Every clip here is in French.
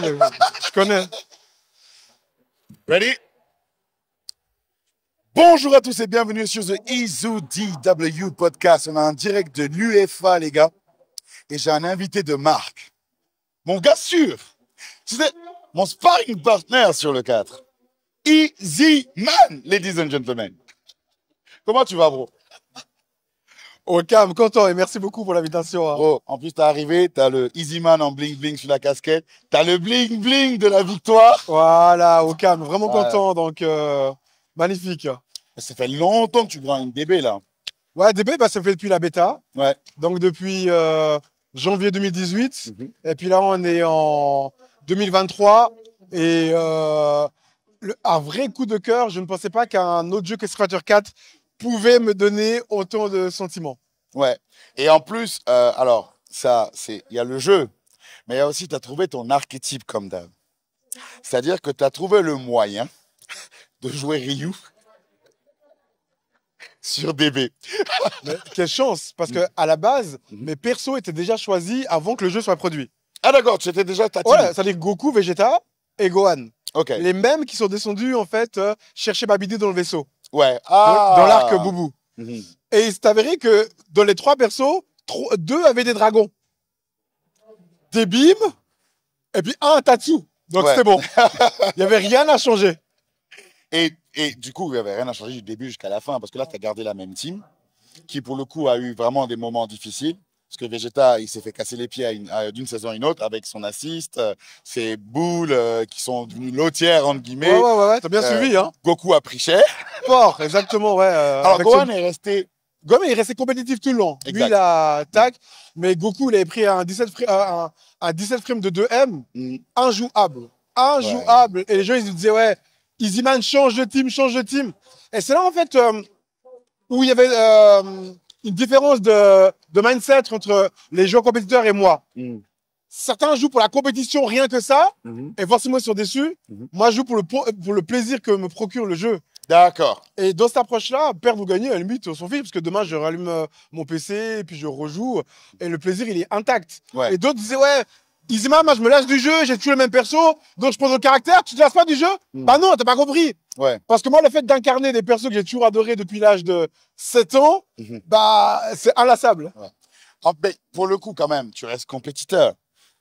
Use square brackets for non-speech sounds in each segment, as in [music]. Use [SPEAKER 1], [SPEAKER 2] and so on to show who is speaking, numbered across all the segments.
[SPEAKER 1] Je connais. Ready? Bonjour à tous et bienvenue sur The Izu e DW Podcast. On a en direct de l'UFA, les gars. Et j'ai un invité de marque. Mon gars sûr. C'était mon sparring partner sur le 4. Easy Man, ladies and gentlemen. Comment tu vas, bro? Au calme, content et merci beaucoup pour l'invitation. Oh, en plus, t'es arrivé, t'as le Man en bling bling sur la casquette, t'as le
[SPEAKER 2] bling bling de la victoire. Voilà, au calme, vraiment content, donc euh, magnifique. Ça fait longtemps que tu prends une DB là. Ouais, DB, bah, ça fait depuis la bêta. Ouais. Donc depuis euh, janvier 2018. Mhm. Et puis là, on est en 2023. Et un euh, vrai coup de cœur, je ne pensais pas qu'un autre jeu que Street 4 pouvait me donner autant de sentiments. Ouais.
[SPEAKER 1] Et en plus, euh, alors, ça, c'est, il y a le jeu, mais il y a aussi, tu as trouvé ton archétype comme d'hab. C'est-à-dire que tu as trouvé le moyen de jouer Ryu
[SPEAKER 2] sur DB. quelle chance, parce que à la base, mhm. mes persos étaient déjà choisis avant que le jeu soit produit. Ah d'accord, tu étais déjà tatillé. Ouais, c'est-à-dire Goku, Vegeta et Gohan. Ok. Les mêmes qui sont descendus en fait euh, chercher Babidi dans le vaisseau.
[SPEAKER 1] Ouais. Dans, l'arc ah. Boubou. Mhm.
[SPEAKER 2] Et il s'est avéré que dans les trois persos, deux avaient des dragons. Des bimes, et puis un Tatsu. Donc c'était bon. [laughs] Il n'y avait rien à changer. Et, et du coup, il n'y
[SPEAKER 1] avait rien à changer du début jusqu'à la fin, parce que là, tu as gardé la même team, qui pour le coup a eu vraiment des moments difficiles. Parce que Vegeta, il s'est fait casser les pieds d'une saison à une autre avec son assist, euh, ses boules euh, qui sont devenues lotières, entre guillemets. Ouais, ouais, t'as bien euh, suivi, hein. Goku a pris cher.
[SPEAKER 2] Fort, exactement, ouais. Alors, Gohan est resté Gohan est resté compétitif tout le long. Exact. Lui, il a mais Goku, il avait pris un 17 frames, 17 de 2M, mm. injouable. Injouable. Et les gens, ils disaient, ouais, Easy change de team, change de team. Et c'est là, en fait, où il y avait une différence de, de mindset entre les joueurs compétiteurs et moi. Mm. Certains jouent pour la compétition, rien que ça, mm-hmm. et forcément ils sont déçus. Mm-hmm. Moi, je joue pour le, plaisir que me procure le jeu. D'accord. Et dans cette approche-là, perdre ou gagner, à la limite, on s'en fiche, parce que demain, je rallume euh, mon PC, et puis je rejoue, et le plaisir, il est intact. Et d'autres disaient, ouais, Isma, moi, je me lâche du jeu, j'ai toujours le même perso, donc je prends le caractère, tu te lâches pas du jeu mm. Bah non, t'as pas compris. Ouais. Parce que moi, le fait d'incarner des persos que j'ai toujours adorés depuis l'âge de 7 ans, mhm. bah, c'est inlassable.
[SPEAKER 1] Ah, mais pour le coup, quand même, tu restes compétiteur.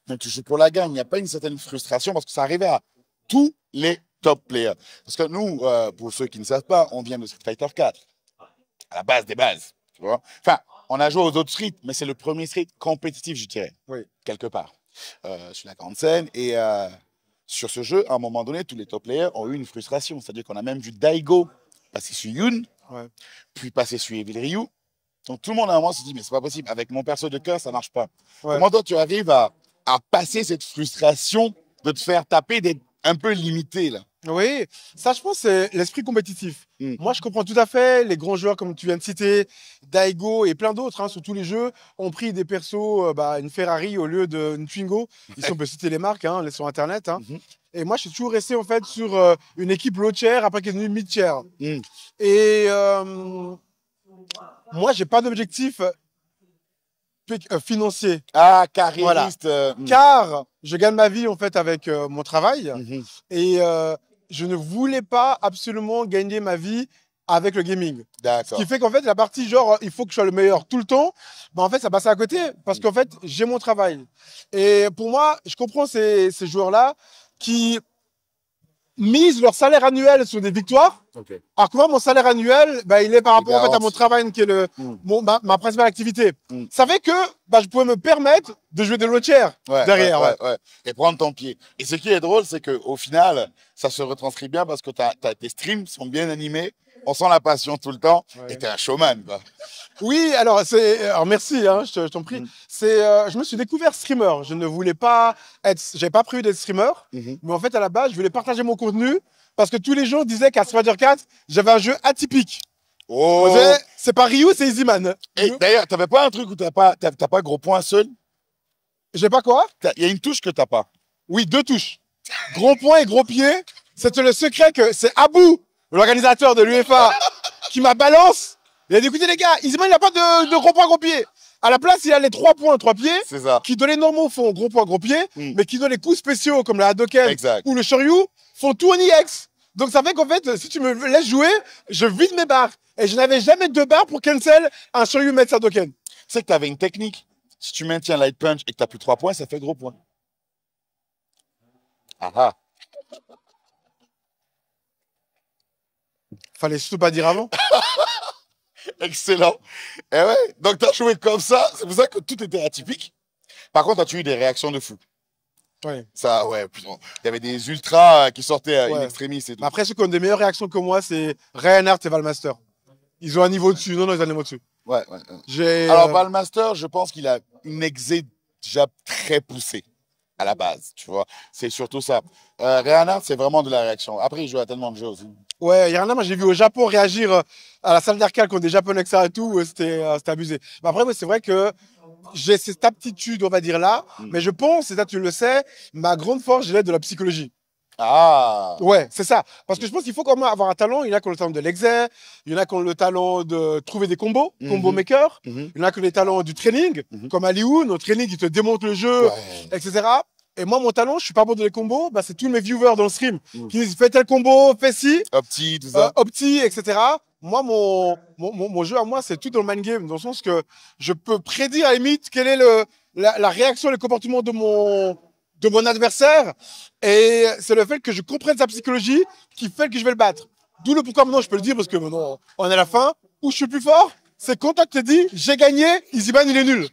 [SPEAKER 1] Mais tu joues pour la gagne. Il n'y a pas une certaine frustration parce que ça arrivait à tous les top players. Parce que nous, euh, pour ceux qui ne savent pas, on vient de Street Fighter 4. À la base des bases. Tu vois enfin, on a joué aux autres streets, mais c'est le premier street compétitif, je dirais. Oui. Quelque part. Euh, sur la grande scène. Et. Euh, sur ce jeu, à un moment donné, tous les top players ont eu une frustration. C'est-à-dire qu'on a même vu Daigo passer sur Yoon, puis passer sur Evil Ryu. Donc tout le monde à un moment se dit, mais c'est pas possible, avec mon perso de cœur, ça marche pas. Comment toi, tu arrives à, à passer cette frustration
[SPEAKER 2] de te faire taper, d'être un peu limité là oui, ça, je pense, c'est l'esprit compétitif. Hmm. Moi, je comprends tout à fait. Les grands joueurs, comme tu viens de citer, Daigo et plein d'autres, hein, sur tous les jeux, ont pris des persos, euh, bah, une Ferrari au lieu d'une Twingo. Ils on peut citer les marques hein, sur Internet. Hein. Mhm. Et moi, je suis toujours resté, en fait, sur euh, une équipe low-chair après qu'elle est devenue mid-chair. Hmm. Et moi, euh, moi, j'ai pas d'objectif financier. Ah, cariste. Hmm. Car je gagne ma vie, en fait, avec mon travail. Mhm. Et je ne voulais pas absolument gagner ma vie avec le gaming. Ce qui fait qu'en fait, la partie genre, euh, il faut que je sois le meilleur tout le temps, bah, en fait, ça passait à côté parce mm. qu'en fait, j'ai mon travail. Et pour moi, je comprends ces, ces joueurs-là qui misent leur salaire annuel sur des victoires. Alors que moi, mon salaire annuel, bah, il est par rapport à mon travail, qui est le, mm. ma, principale activité. Mm. Ça fait que bah, je pouvais me permettre de jouer des lotières derrière.
[SPEAKER 1] Et prendre ton pied. Et ce qui est drôle, c'est qu'au final, ça se retranscrit bien parce que tes streams sont bien animés
[SPEAKER 2] on sent la passion tout le temps. Et t'es un showman, Oui, alors c'est, alors merci, hein, je, t'en prie. Mm. C'est, euh, je me suis découvert streamer. Je ne voulais pas être, j'avais pas prévu d'être streamer, mm-hmm. mais en fait à la base, je voulais partager mon contenu parce que tous les gens disaient qu'à Spider 4, j'avais un jeu atypique. Oh. C'est pas Ryu, c'est Easyman. Et d'ailleurs, t'avais pas un truc où t'as
[SPEAKER 1] pas, T'as gros point seul. J'ai pas quoi Il y a une touche que t'as pas. Oui, deux touches.
[SPEAKER 2] Gros point et gros pied. C'est le secret que c'est à bout l'organisateur de l'UFA qui m'a balance. Il a dit écoutez les gars, il n'a pas de, gros points gros pied. À la place, il a les trois points, trois pieds, qui donnent les normaux font gros point gros pied, mm. mais qui donnent les coups spéciaux comme la Hadoken ou le Shoryu font tout en IX. Donc ça fait qu'en fait, si tu me laisses jouer, je vide mes barres. Et je n'avais jamais deux barres pour cancel un Shoryu sa Hadoken. C'est que tu avais une technique. Si tu maintiens light punch et que tu n'as plus trois points, ça fait gros point.
[SPEAKER 1] Ah ah. Fallait surtout pas dire avant. [laughs] Excellent. Eh ouais, donc tu as joué comme ça, c'est
[SPEAKER 2] pour ça que tout était atypique. Par contre, as-tu eu des réactions de fou
[SPEAKER 1] Ouais. Ça, ouais, Il y avait des ultras euh, qui sortaient à in extremis Après,
[SPEAKER 2] ceux qui ont des meilleures réactions que moi, c'est Reinhardt et Valmaster. Ils ont un niveau dessus. Non, non, ils ont un niveau dessus.
[SPEAKER 1] Ouais, Alors, euh, Valmaster, je pense qu'il a une exé déjà très poussée à la base, tu vois. C'est surtout ça. Euh, Rihanna, c'est vraiment de la réaction. Après, il joue à tellement de jeux aussi.
[SPEAKER 2] Ouais, Rihanna, moi, j'ai vu au Japon réagir euh, à la salle d'arcade quand des Japonais et tout. Euh, c'était abusé. Mais après, c'est vrai que j'ai cette aptitude, on va dire là. Hmm. Mais je pense, et ça, tu le sais, ma grande force, j'ai l'ai de la psychologie. Ah Ouais, c'est ça. Parce que je pense qu'il faut quand même avoir un talent. Il y en a qui ont le talent de l'exer, il y en a qui ont le talent de trouver des combos, mhm. combo maker, mhm. il y en a qui ont les talents du training, mhm. comme Aliou, au training, qui te démonte le jeu, etc. Et moi, mon talent, je suis pas bon dans les combos. Bah, c'est tous mes viewers dans le stream mm. qui disent fais tel combo, fais ci. Opti, tout ça. Euh, etc. Moi, mon, mon, mon, jeu à moi, c'est tout dans le mind game, dans le sens que je peux prédire à la limite quelle est le, la, réaction le comportement de mon, de mon adversaire. Et c'est le fait que je comprenne sa psychologie qui fait que je vais le battre. D'où le pourquoi maintenant, je peux le dire parce que maintenant, on est à la fin. Où je suis plus fort, c'est quand toi te dit j'ai gagné, Iziban il est nul.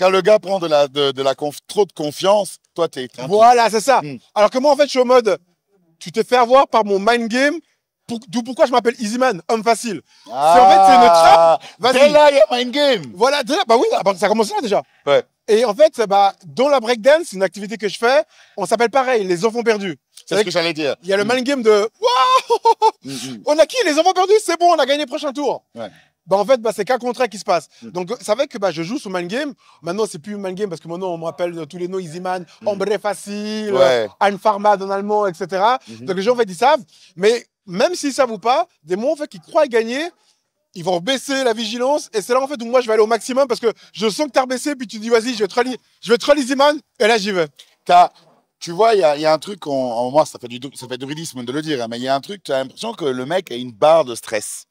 [SPEAKER 1] Quand le gars prend de la, de, de trop de confiance, toi, t'es
[SPEAKER 2] Voilà, c'est ça. Mm. Alors que moi, en fait, je suis au mode, tu t'es fait avoir par mon mind game, d'où pourquoi je m'appelle Easyman, homme facile. C'est ah. en fait, c'est une trappe. C'est là, il y a mind game. Voilà, bah oui, ah bah, ça commence là déjà. Et en fait, bah, dans la breakdance, une activité que je fais, on s'appelle pareil, les enfants perdus. C'est ce que, j'allais dire. Il y a le mm. mind game de, waouh, mm, [laughs] on a qui les enfants perdus, c'est bon, on a gagné le prochain tour. Ouais bah, en fait, bah, c'est qu'un contrat qui se passe. Mm. Donc, ça fait que bah, je joue sous man game. Maintenant, c'est plus man game parce que maintenant, on me rappelle tous les noms Easyman, Man. Mm. Ombre Facile, Anne Pharma en allemand, etc. Mm-hmm. Donc, les gens, en fait, ils savent. Mais même s'ils savent ou pas, des moments, en fait, qui croient gagner, ils vont baisser la vigilance. Et c'est là, en fait, où moi, je vais aller au maximum parce que je sens que tu as baissé. Puis tu dis, vas-y, je vais troll, je vais Et là, j'y vais.
[SPEAKER 1] tu vois, il y, y a, un truc, en, moi, ça fait du ça fait de, de le dire, hein, mais il y a un truc, tu as l'impression que le mec a une barre de stress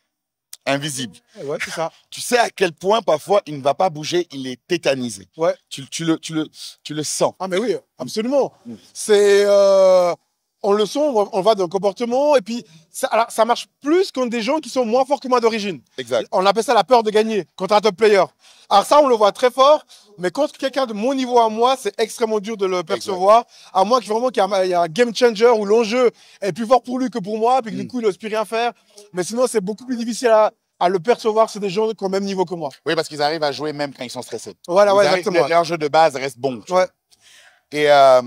[SPEAKER 1] invisible. Ouais, c'est ça. Tu sais à quel point parfois il ne va
[SPEAKER 2] pas bouger, il est tétanisé. Ouais. Tu, le, le, tu le sens. Ah, mais oui, absolument. Mm. C'est. Euh, on le sent, on va d'un comportement, et puis ça, marche plus contre des gens qui sont moins forts que moi d'origine. Exact. On appelle ça la peur de gagner contre un top player. Alors ça, on le voit très fort, mais contre quelqu'un de mon niveau à moi, c'est extrêmement dur de le percevoir. À moi, qui vraiment il y a un, game changer où l'enjeu est plus fort pour lui que pour moi, puis que du mm. coup, il n'ose plus rien faire. Mais sinon, c'est beaucoup plus difficile à, à le percevoir, c'est des gens qui ont le même niveau que moi.
[SPEAKER 1] Oui, parce qu'ils arrivent à jouer même quand ils sont stressés. Voilà, exactement. Leur jeu de base reste bon. Ouais. Et euh,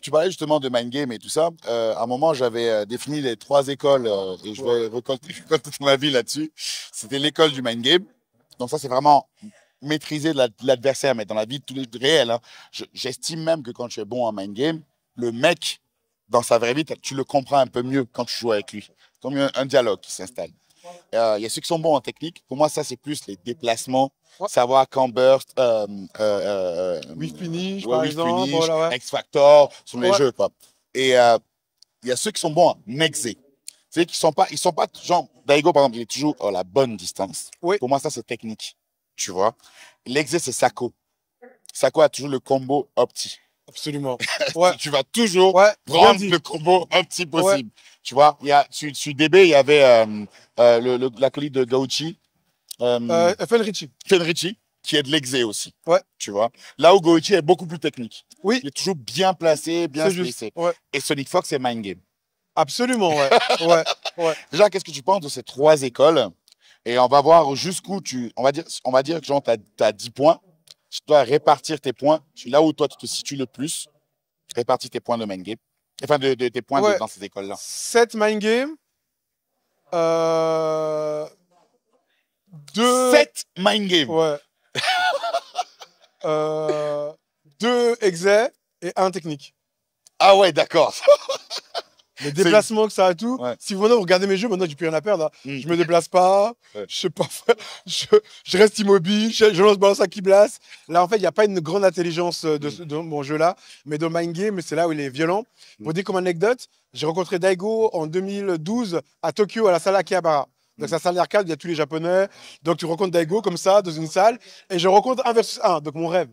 [SPEAKER 1] tu parlais justement de mind game et tout ça. Euh, à un moment, j'avais euh, défini les trois écoles et je vais récolter, toute ma vie là-dessus. C'était l'école du mind game. Donc ça, c'est vraiment maîtriser l'adversaire, mais dans la vie de tous les réels. Hein. J'estime même que quand tu es bon en mind game, le mec, dans sa vraie vie, tu le comprends un peu mieux quand tu joues avec lui. Comme un dialogue qui s'installe. Euh, il y a ceux qui sont bons en technique. Pour moi, ça, c'est plus les déplacements. Savoir quand Burst, euh, euh, With euh, Finish par exemple. X Factor, sont les jeux, Et euh, il y a ceux qui sont bons en exé C'est qui sont pas, ils sont pas, genre, Daigo, par exemple, il est toujours à la bonne distance. Pour moi, ça, c'est technique. Tu vois. L'exé, c'est Sako. Sako a toujours le combo opti. Absolument. [laughs] tu vas toujours prendre le combo opti possible. Tu vois, il y a, sur, DB, il y avait euh, euh, la clé de Gauchi. Euh, euh Fenrichi. Fenrichi, qui est de l'exé aussi. Ouais. Tu vois. Là où Gauchi est beaucoup plus technique. Oui. Il est toujours bien placé, bien placé. Et Sonic Fox, c'est mind game. Absolument, ouais. [laughs] ouais. ouais. Déjà, qu'est-ce que tu penses de ces trois écoles Et on va voir jusqu'où tu. On va dire, on va dire que genre, tu as 10 points. Tu dois répartir tes points. Là où toi, tu te situes le plus, répartis tes points de mind game. Enfin, de, des points dans ces écoles-là.
[SPEAKER 2] 7 mind game. Euh... 7 mind game. Ouais. [laughs] euh... exés et 1 technique. Ah ouais, d'accord. [laughs] les déplacements que ça a tout. Si vous regardez mes jeux, maintenant j'ai plus rien à perdre. Je hein. ne hmm. Je me déplace pas, je sais pas, [laughs] je, reste immobile, je, lance balance à qui blasse. Là en fait, il n'y a pas une grande intelligence euh, de, hmm. dans mon jeu là, mais dans Mind Game, c'est là où il est violent. Hmm. Pour dire comme anecdote, j'ai rencontré Daigo en 2012 à Tokyo à la salle Akihabara. Donc, c'est la salle d'arcade, il y a tous les Japonais. Donc, tu rencontres Daigo comme ça, dans une salle. Et je rencontre un versus 1, donc mon rêve.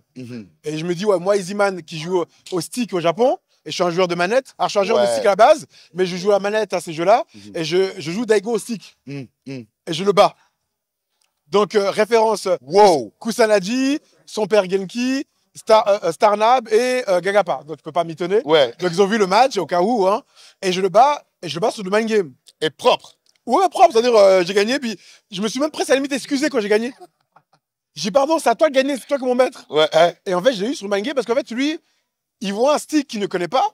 [SPEAKER 2] Et je me dis, ouais, moi, Man qui joue au stick au Japon, et je suis un joueur de manette, un joueur de stick à la base, mais je joue la manette à ces jeux-là mhm. et je, joue Daigo au stick mm, mm. et je le bats. Donc euh, référence wow. Kusanagi, son père Genki, Star, euh, euh, Starnab et Gagapa. Donc tu peux pas m'y Ouais. Donc ils ont vu le match au cas où hein, et je le bats et je le bats sur le mind game. Et propre. Ouais, propre, c'est-à-dire j'ai gagné puis je me suis même presque à la limite excusé quand j'ai gagné. J'ai pardon, c'est à toi de gagner, c'est toi que mon maître. Ouais, Et en fait, j'ai eu sur le mind game parce qu'en fait lui ils voient un stick qu'ils ne connaissent pas,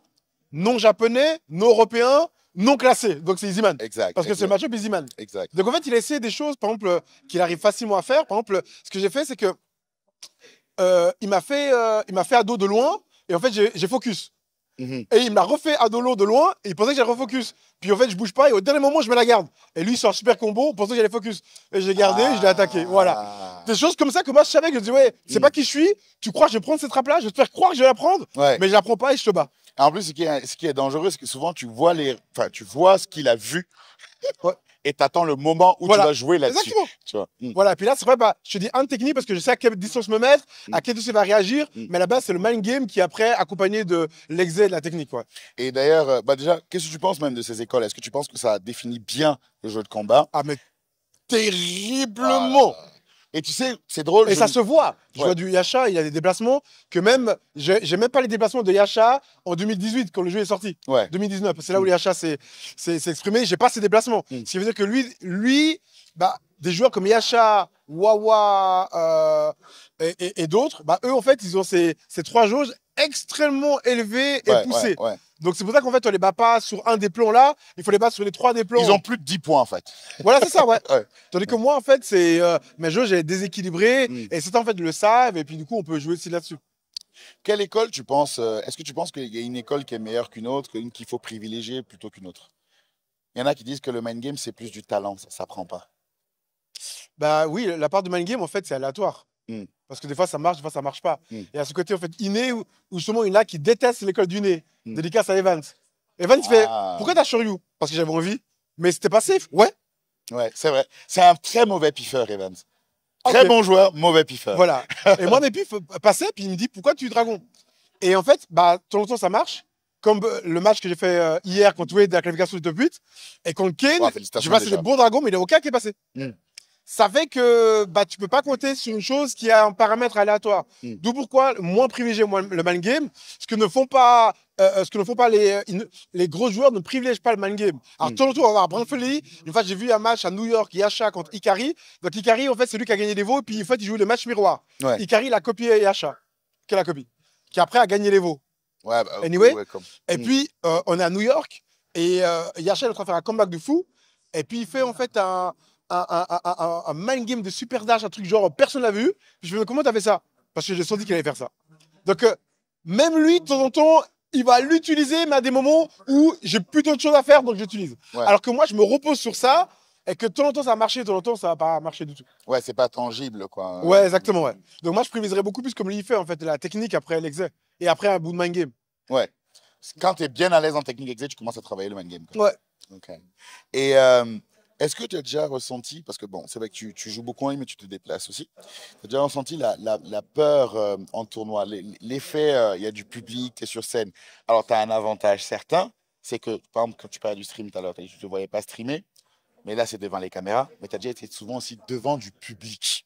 [SPEAKER 2] non japonais, non européen, non classé. Donc c'est Easyman. Parce que c'est le match-up Easyman. Donc en fait, il a essayé des choses, par exemple, qu'il arrive facilement à faire. Par exemple, ce que j'ai fait, c'est que euh, il m'a fait, euh, il m'a fait à dos de loin, et en fait, j'ai focus. Mhm. Et il me l'a refait à dolo de loin et il pensait que j'allais refocus. Puis en fait, je bouge pas et au dernier moment, je me la garde. Et lui, il sort super combo, pensant que j'allais focus. Et je l'ai gardé, je l'ai ah. attaqué. Voilà. Des choses comme ça que moi, je savais que je disais ouais, c'est mm. pas qui je suis, tu crois que je vais prendre cette trappe-là, je vais te faire croire que je vais la prendre, mais je la prends pas et je te bats.
[SPEAKER 1] En plus, ce qui est, dangereux, c'est que souvent, tu vois, les, enfin, tu vois ce qu'il a vu et t'attends le moment où tu vas jouer là-dessus.
[SPEAKER 2] Hmm. Voilà. Puis là, c'est vrai, bah, je te dis un technique parce que je sais à quelle distance me mettre, hmm. à quelle distance il va réagir. Hmm. Mais là-bas, c'est le mind game qui après accompagné de l'exé de la
[SPEAKER 1] technique, quoi. Et d'ailleurs, euh, bah, déjà, qu'est-ce que tu penses même de ces écoles Est-ce que tu penses que ça définit bien le jeu
[SPEAKER 2] de combat Ah, mais terriblement. Et tu sais, c'est drôle. Et ça se voit. Je vois du Yacha, il y a des déplacements que même. J'ai même pas les déplacements de Yacha en 2018, quand le jeu est sorti. 2019. C'est là où mm. Yacha s'est exprimé. J'ai pas ses déplacements. Mm. Ce qui veut dire que lui, lui bah, des joueurs comme Yacha, Wawa euh, et, d'autres, bah, eux, en fait, ils ont ces, trois jauges extrêmement élevées et poussées. Donc c'est pour ça qu'en fait, on les bat pas sur un des plans là, il faut les battre sur les trois des plans. Ils ont plus de 10 points en fait. Voilà, c'est ça, ouais. [laughs] Tandis que moi, en fait, c'est euh, mes jeux, j'ai déséquilibré mm. et c'est en fait le savent et puis du coup, on peut jouer aussi là-dessus. Quelle école tu penses euh, Est-ce que tu penses qu'il y a une école
[SPEAKER 1] qui est meilleure qu'une autre, qu'une qu'il faut privilégier plutôt qu'une autre Il y en a qui disent que le mind game c'est plus du talent, ça s'apprend pas.
[SPEAKER 2] Bah oui, la part du mind game en fait c'est aléatoire. Mm. Parce que des fois, ça marche, des fois, ça marche pas. Mm. Et à ce côté, en fait, inné, où, où justement, il y en a qui déteste l'école du nez. Mm. Dédicace à Evans. Evans, fait ah. Pourquoi t'as Shoryu Parce que j'avais envie. Mais c'était pas safe. Ouais. Ouais, c'est vrai. C'est un très mauvais piffeur, Evans. Ah, très bon joueur, mauvais piffeur. Voilà. [laughs] Et moi, mes pifs passaient, puis il me dit Pourquoi tu dragon Et en fait, bah, le temps ça marche comme euh, le match que j'ai fait euh, hier contre Wade de la qualification de top 8, et contre Kane, oh, je pas des bons dragons, mais il n'y a aucun qui est passé ça fait que bah, tu peux pas compter sur une chose qui a un paramètre aléatoire. Mm. D'où pourquoi moins privilégier le man game, ce que ne font pas, euh, euh, que ne font pas les, euh, gros joueurs ne privilégient pas le man game. Alors toujours, on va avoir Brandon Une fois, j'ai vu un match à New York, Yasha contre Ikari. Donc Ikari, en fait, c'est lui qui a gagné les veaux. et puis en fait, il joue le match miroir. Ikari l'a copié Yasha, qui la copié qui après a gagné les veaux.
[SPEAKER 1] Ouais, bah, anyway.
[SPEAKER 2] Et mm. puis, on est à New York, et Yacha Yasha est en train de faire un comeback de fou. Et puis, il fait en fait un un, un, mind game de super dash, un truc genre personne l'a vu. Je me dis, comment t'as fait ça Parce que j'ai senti qu'il allait faire ça. Donc, euh, même lui, de temps en temps, il va l'utiliser, mais à des moments où j'ai plus d'autres choses à faire, donc j'utilise. Alors que moi, je me repose sur ça et que de temps en temps ça a marché, de temps en temps ça va pas marché du tout.
[SPEAKER 1] Ouais, c'est pas tangible quoi. Ouais, exactement,
[SPEAKER 2] ouais. Donc moi je privilégerais beaucoup plus comme lui il fait en fait, la technique après l'exé et après un bout de mind game. Ouais.
[SPEAKER 1] Quand tu es bien à l'aise en technique exé, tu commences à travailler le mind game. Ouais. Ok. Et euh, est-ce que tu as déjà ressenti, parce que bon, c'est vrai que tu, joues beaucoup en mais tu te déplaces aussi, tu as déjà ressenti la, peur euh, en tournoi, l'effet, euh, il y a du public, tu sur scène. Alors, tu as un avantage certain, c'est que, par exemple, quand tu parlais du stream tout à l'heure, tu ne te voyais pas streamer, mais là, c'est devant les caméras, mais tu as déjà été souvent aussi devant du public.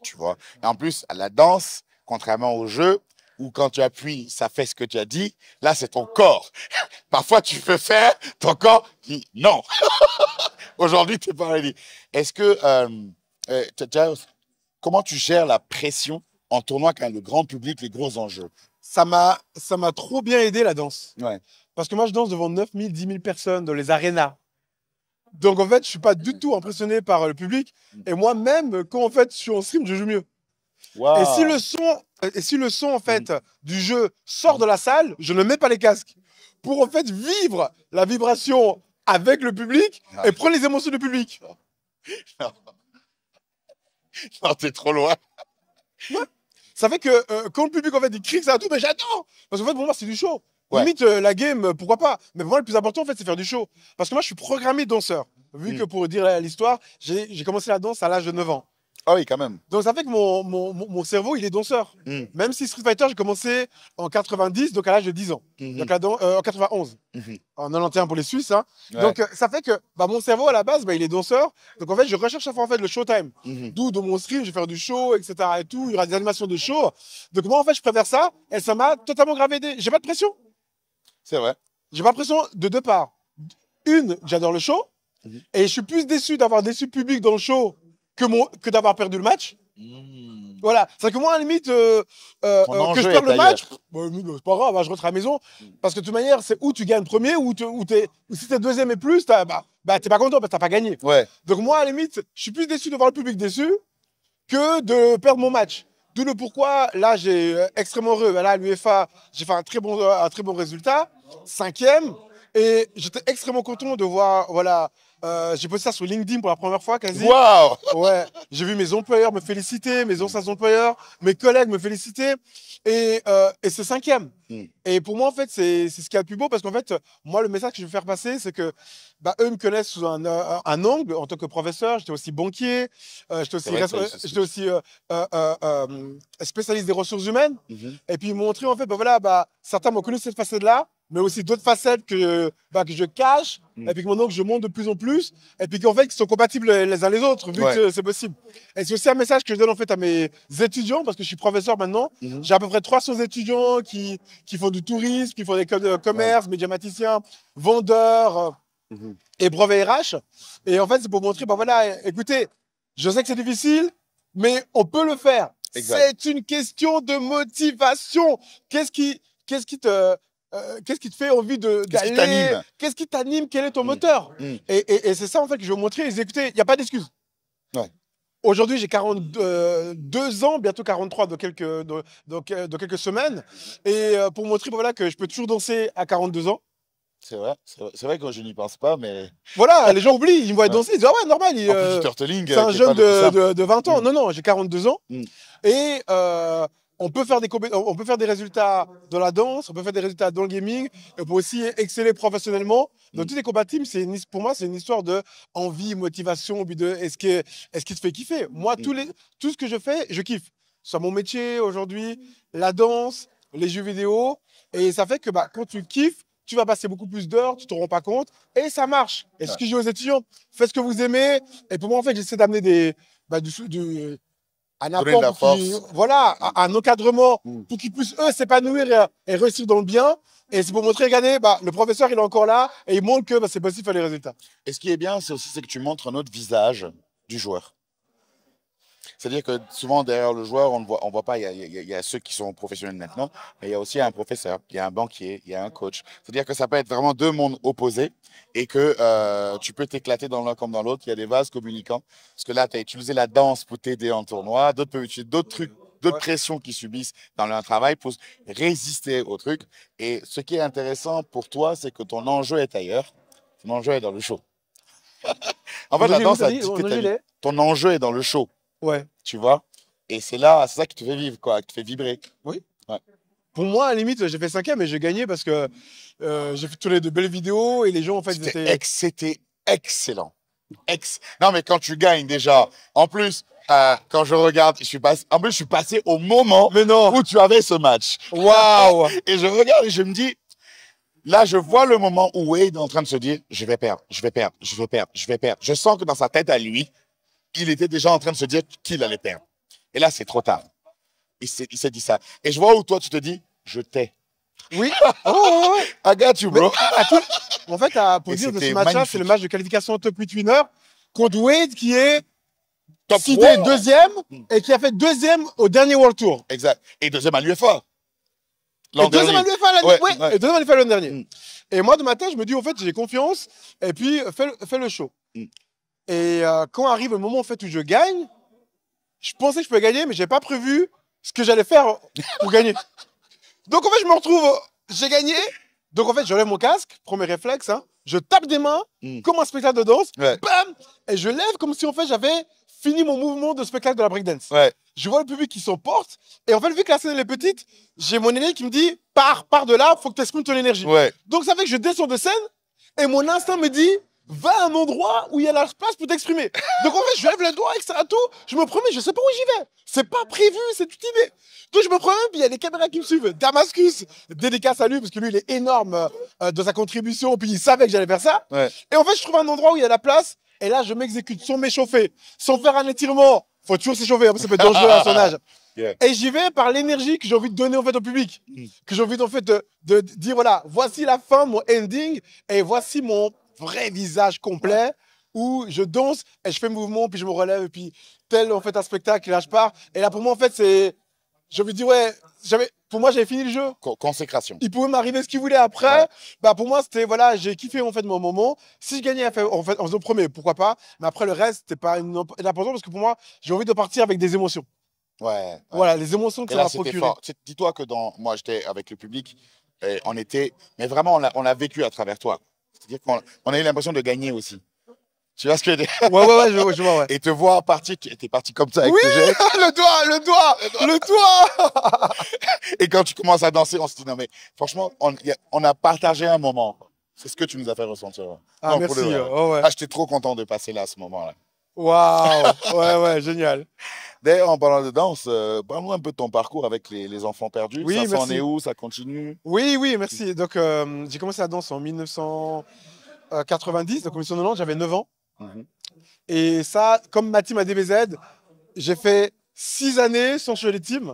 [SPEAKER 1] Tu vois. Et en plus, à la danse, contrairement au jeu, ou quand tu appuies, ça fait ce que tu as dit. Là, c'est ton corps. [laughs] Parfois, tu veux faire, ton corps dit non. [laughs] Aujourd'hui, tu es allé. Est-ce que, euh, euh, comment tu gères la pression
[SPEAKER 2] en tournoi quand le grand public, les gros enjeux Ça m'a, ça m'a trop bien aidé la danse. Ouais. Parce que moi, je danse devant 9000, 10 000 personnes dans les arénas. Donc en fait, je suis pas du tout impressionné par euh, le public. Mm. Et moi-même, quand en fait, je suis en stream, je joue mieux. Et si le son, euh, et si le son en mm. fait du jeu sort de la salle, je ne mets pas les casques pour en fait vivre la vibration avec le public ah. et prendre les émotions du public. [laughs] Non, t'es trop loin. Ça fait que euh, quand le public en fait il crie ça tout, mais j'attends parce qu'en fait pour moi c'est du show. Limite euh, la game, pourquoi pas. Mais pour moi le plus important en fait c'est faire du show parce que moi je suis programmé danseur. Vu mm. que pour dire l'histoire, j'ai commencé la danse à l'âge de 9 ans. Ah oui, quand même. Donc ça fait que mon, mon, mon cerveau, il est danseur. Mm. Même si Street Fighter, j'ai commencé en 90, donc à l'âge de 10 ans. Mm-hmm. Donc euh, en 91. Mm-hmm. En 91 pour les Suisses. Hein. Donc euh, ça fait que bah, mon cerveau, à la base, bah, il est danseur. Donc en fait, je recherche à en fait, le showtime. Mm-hmm. D'où dans mon stream, je vais faire du show, etc. Et tout. Il y aura des animations de show. Donc moi, en fait, je préfère ça. Et ça m'a totalement gravé. J'ai pas de pression. C'est vrai. J'ai pas de pression de deux parts. Une, j'adore le show. Et je suis plus déçu d'avoir déçu le public dans le show que, d'avoir perdu le match. Hmm. Voilà, c'est que moi, à la limite, euh, euh, euh, que je perds le match, bah, bah, c'est pas grave, hein, je rentre à la maison. Hmm. Parce que de toute manière, c'est où tu gagnes premier ou, es, si t'es deuxième et plus, bah, t'es bah, pas content parce que t'as pas gagné. Donc, moi, à la limite, je suis plus déçu de voir le public déçu que de perdre mon match. D'où le pourquoi, là, j'ai extrêmement heureux. Là, à l'UEFA, j'ai fait un très, bon, un très bon résultat, cinquième. Et j'étais extrêmement content de voir voilà, euh, j'ai posté ça sur LinkedIn pour la première fois quasi. Waouh Ouais. J'ai vu mes employeurs me féliciter, mes anciens employeurs, mes collègues me féliciter. Et, euh, c'est cinquième. Hmm. Et pour moi, en fait, c'est ce qu'il y a de plus beau parce qu'en fait, moi, le message que je veux faire passer, c'est que bah, eux me connaissent sous euh, un, un, angle en tant que professeur. J'étais aussi banquier, euh, j'étais aussi, spécialiste des ressources humaines. Mm-hmm. Et puis, ils m'ont montré, en fait, bah, voilà, bah, certains m'ont connu cette facette-là mais aussi d'autres facettes que, bah, que je cache, mm. et puis que maintenant que je monte de plus en plus, et puis qu'en fait, qui sont compatibles les uns les autres, vu que c'est possible. Et c'est aussi un message que je donne en fait à mes étudiants, parce que je suis professeur maintenant. Mm-hmm. J'ai à peu près 300 étudiants qui, qui font du tourisme, qui font des commerces, euh, commerce, médiamaticiens, vendeurs, mm-hmm. et brevets RH. Et en fait, c'est pour montrer, bah voilà, écoutez, je sais que c'est difficile, mais on peut le faire. C'est une question de motivation. Qu'est-ce qui, qu'est-ce qui te, euh, qu'est-ce qui te fait envie de, Qu'est-ce qui t'anime Quel est ton mm. moteur mm. Et, c'est ça, en fait, que je vais vous montrer. écoutez, il n'y a pas d'excuse. Aujourd'hui, j'ai 42 euh, ans, bientôt 43 dans quelques, quelques semaines. Et euh, pour montrer voilà, que je peux toujours danser à 42 ans.
[SPEAKER 1] C'est vrai, c'est vrai, que je n'y pense pas, mais.
[SPEAKER 2] Voilà, les gens oublient, ils me voient danser, ils disent Ah ouais, normal. c'est un jeune de, 20 ans. Mm. Non, non, j'ai 42 ans. Et on peut faire des on peut faire des résultats dans la danse, on peut faire des résultats dans le gaming, on peut aussi exceller professionnellement. Donc mm. tout est compatible. C'est pour moi, c'est une histoire de envie, motivation, but de est-ce que est-ce qui te fait kiffer. Moi, mm. tous les, tout ce que je fais, je kiffe. Soit mon métier aujourd'hui, la danse, les jeux vidéo, et ça fait que bah, quand tu kiffes, tu vas passer beaucoup plus d'heures, tu te rends pas compte, et ça marche. Et ce que je dis aux étudiants, faites ce que vous aimez. Et pour moi, en fait, j'essaie d'amener des bah, du un la force. voilà, un encadrement mm. pour qu'ils puissent eux s'épanouir et, réussir dans le bien. Et c'est pour montrer, regardez, bah, le professeur il est encore là et il montre que bah, c'est possible faire les résultats. Et ce qui est bien, c'est aussi que tu
[SPEAKER 1] montres un autre visage du joueur. C'est-à-dire que souvent, derrière le joueur, on ne voit, on voit pas, il y, a, ceux qui sont professionnels maintenant, mais il y a aussi un professeur, il y a un banquier, il y a un coach. C'est-à-dire que ça peut être vraiment deux mondes opposés et que euh, tu peux t'éclater dans l'un comme dans l'autre. Il y a des vases communicants. Parce que là, tu as utilisé la danse pour t'aider en tournoi, d'autres peuvent utiliser d'autres trucs d'autres pressions qu'ils subissent dans leur travail pour résister au truc. Et ce qui est intéressant pour toi, c'est que ton enjeu est ailleurs. Ton enjeu est dans le show.
[SPEAKER 2] [laughs] en fait, la danse a
[SPEAKER 1] ton enjeu est dans le show. Ouais. Tu vois Et c'est là, c'est ça qui te fait vivre, quoi, qui te fait vibrer.
[SPEAKER 2] Oui. Pour moi, à la limite, j'ai fait cinquième et j'ai gagné parce que euh, j'ai fait les deux belles vidéos et les gens, en fait, c'était.
[SPEAKER 1] C'était excellent. Ex non, mais quand tu gagnes déjà, en plus, euh, quand je regarde, je suis passé, en plus, je suis passé au moment mais où tu avais ce match. Waouh! [laughs] et je regarde et je me dis, Là, je vois le moment où Wade est en train de se dire, je vais perdre, je vais perdre, je vais perdre, je vais perdre. Je sens que dans sa tête à lui, il était déjà en train de se dire qu'il allait perdre. Et là, c'est trop tard. Il s'est dit ça. Et je vois où toi, tu te dis, je t'ai. Oui. [laughs] Oh, ouais,
[SPEAKER 2] I got you, bro. en fait, à dire de ce match-là, c'est le match de qualification top 8 winner contre Wade qui est
[SPEAKER 1] top cité deuxième
[SPEAKER 2] hmm. et qui a fait deuxième au dernier World Tour. Exact. Et deuxième à l'UFA. Et deuxième à l'UFA l'année ouais, Et deuxième à l'UFA l'an dernier. Hmm. Et moi, de matin, je me dis, en fait, j'ai confiance et puis euh, fais, le show. Hmm. Et euh, quand arrive le moment en fait où je gagne, je pensais que je pouvais gagner, mais j'ai pas prévu ce que j'allais faire pour gagner. Donc en fait, je me retrouve, j'ai gagné. Donc en fait, je lève mon casque, premier réflexe, hein. je tape des mains hmm. comme un spectacle de danse, et je lève comme si en fait j'avais fini mon mouvement de spectacle de la breakdance. Ouais. Je vois le public qui s'emporte, et en fait, vu que la scène est petite, j'ai mon aîné qui me dit pars, pars de là, faut que tu exprimes ton énergie. Donc ça fait que je descends de scène, et mon instinct me dit va à un endroit où il y a la place pour t'exprimer. Donc en fait, je lève le doigt, etc. Tout, je me promets, je sais pas où j'y vais. C'est pas prévu, c'est toute idée. Donc je me promets. puis il y a des caméras qui me suivent. Damascus, dédicace à lui, parce que lui, il est énorme dans euh, de sa contribution, puis il savait que j'allais faire ça. Et en fait, je trouve un endroit où il y a la place, et là, je m'exécute sans m'échauffer, sans faire un étirement. Faut toujours s'échauffer, hein, ça peut être dangereux à son âge. [laughs] Et j'y vais par l'énergie que j'ai envie de donner en fait au public, mm. que j'ai envie en fait de dire voilà, voici la fin, mon ending, et voici mon vrai visage complet où je danse et je fais mouvement, puis je me relève, et puis tel, en fait, un spectacle, et là, je pars. Et là, pour moi, en fait, c'est. Je me dis, ouais, j'avais. Pour moi, j'avais fini le jeu. Consécration. Il pouvait m'arriver ce qu'il voulait après. Bah, pour moi, c'était, voilà, j'ai kiffé, en fait, mon moment. Si je gagnais, en fait, en faisant premier, pourquoi pas. Mais après, le reste, c'était pas une... important parce que pour moi, j'ai envie de partir avec des émotions. Ouais. Voilà, les émotions que ça m'a procuré.
[SPEAKER 1] Dis-toi que dans. Moi, j'étais avec le public, et on était. Mais vraiment, on a vécu à travers toi. C'est-à-dire qu'on a eu l'impression de gagner aussi. Tu vois ce que je veux dire Ouais, ouais, ouais, je, vois, ouais. Et te voir partir, tu parti comme ça avec le le
[SPEAKER 2] doigt, le doigt, le doigt
[SPEAKER 1] [laughs] Et quand tu commences à danser, on se dit, non mais franchement, on, a partagé un moment. C'est ce que tu nous as fait ressentir. Ah, merci. Ah, j'étais trop content de passer là, à ce moment-là. Waouh Ouais, ouais, génial. D'ailleurs, en parlant de danse, euh, parle-nous un peu de ton parcours avec les, les enfants perdus. Oui, ça s'en est où Ça continue
[SPEAKER 2] Oui, oui, merci. Donc, euh, j'ai commencé la danse en 1990, donc en 1990, j'avais 9 ans. Mhm. Et ça, comme ma team à DBZ, j'ai fait 6 années sans chez les teams.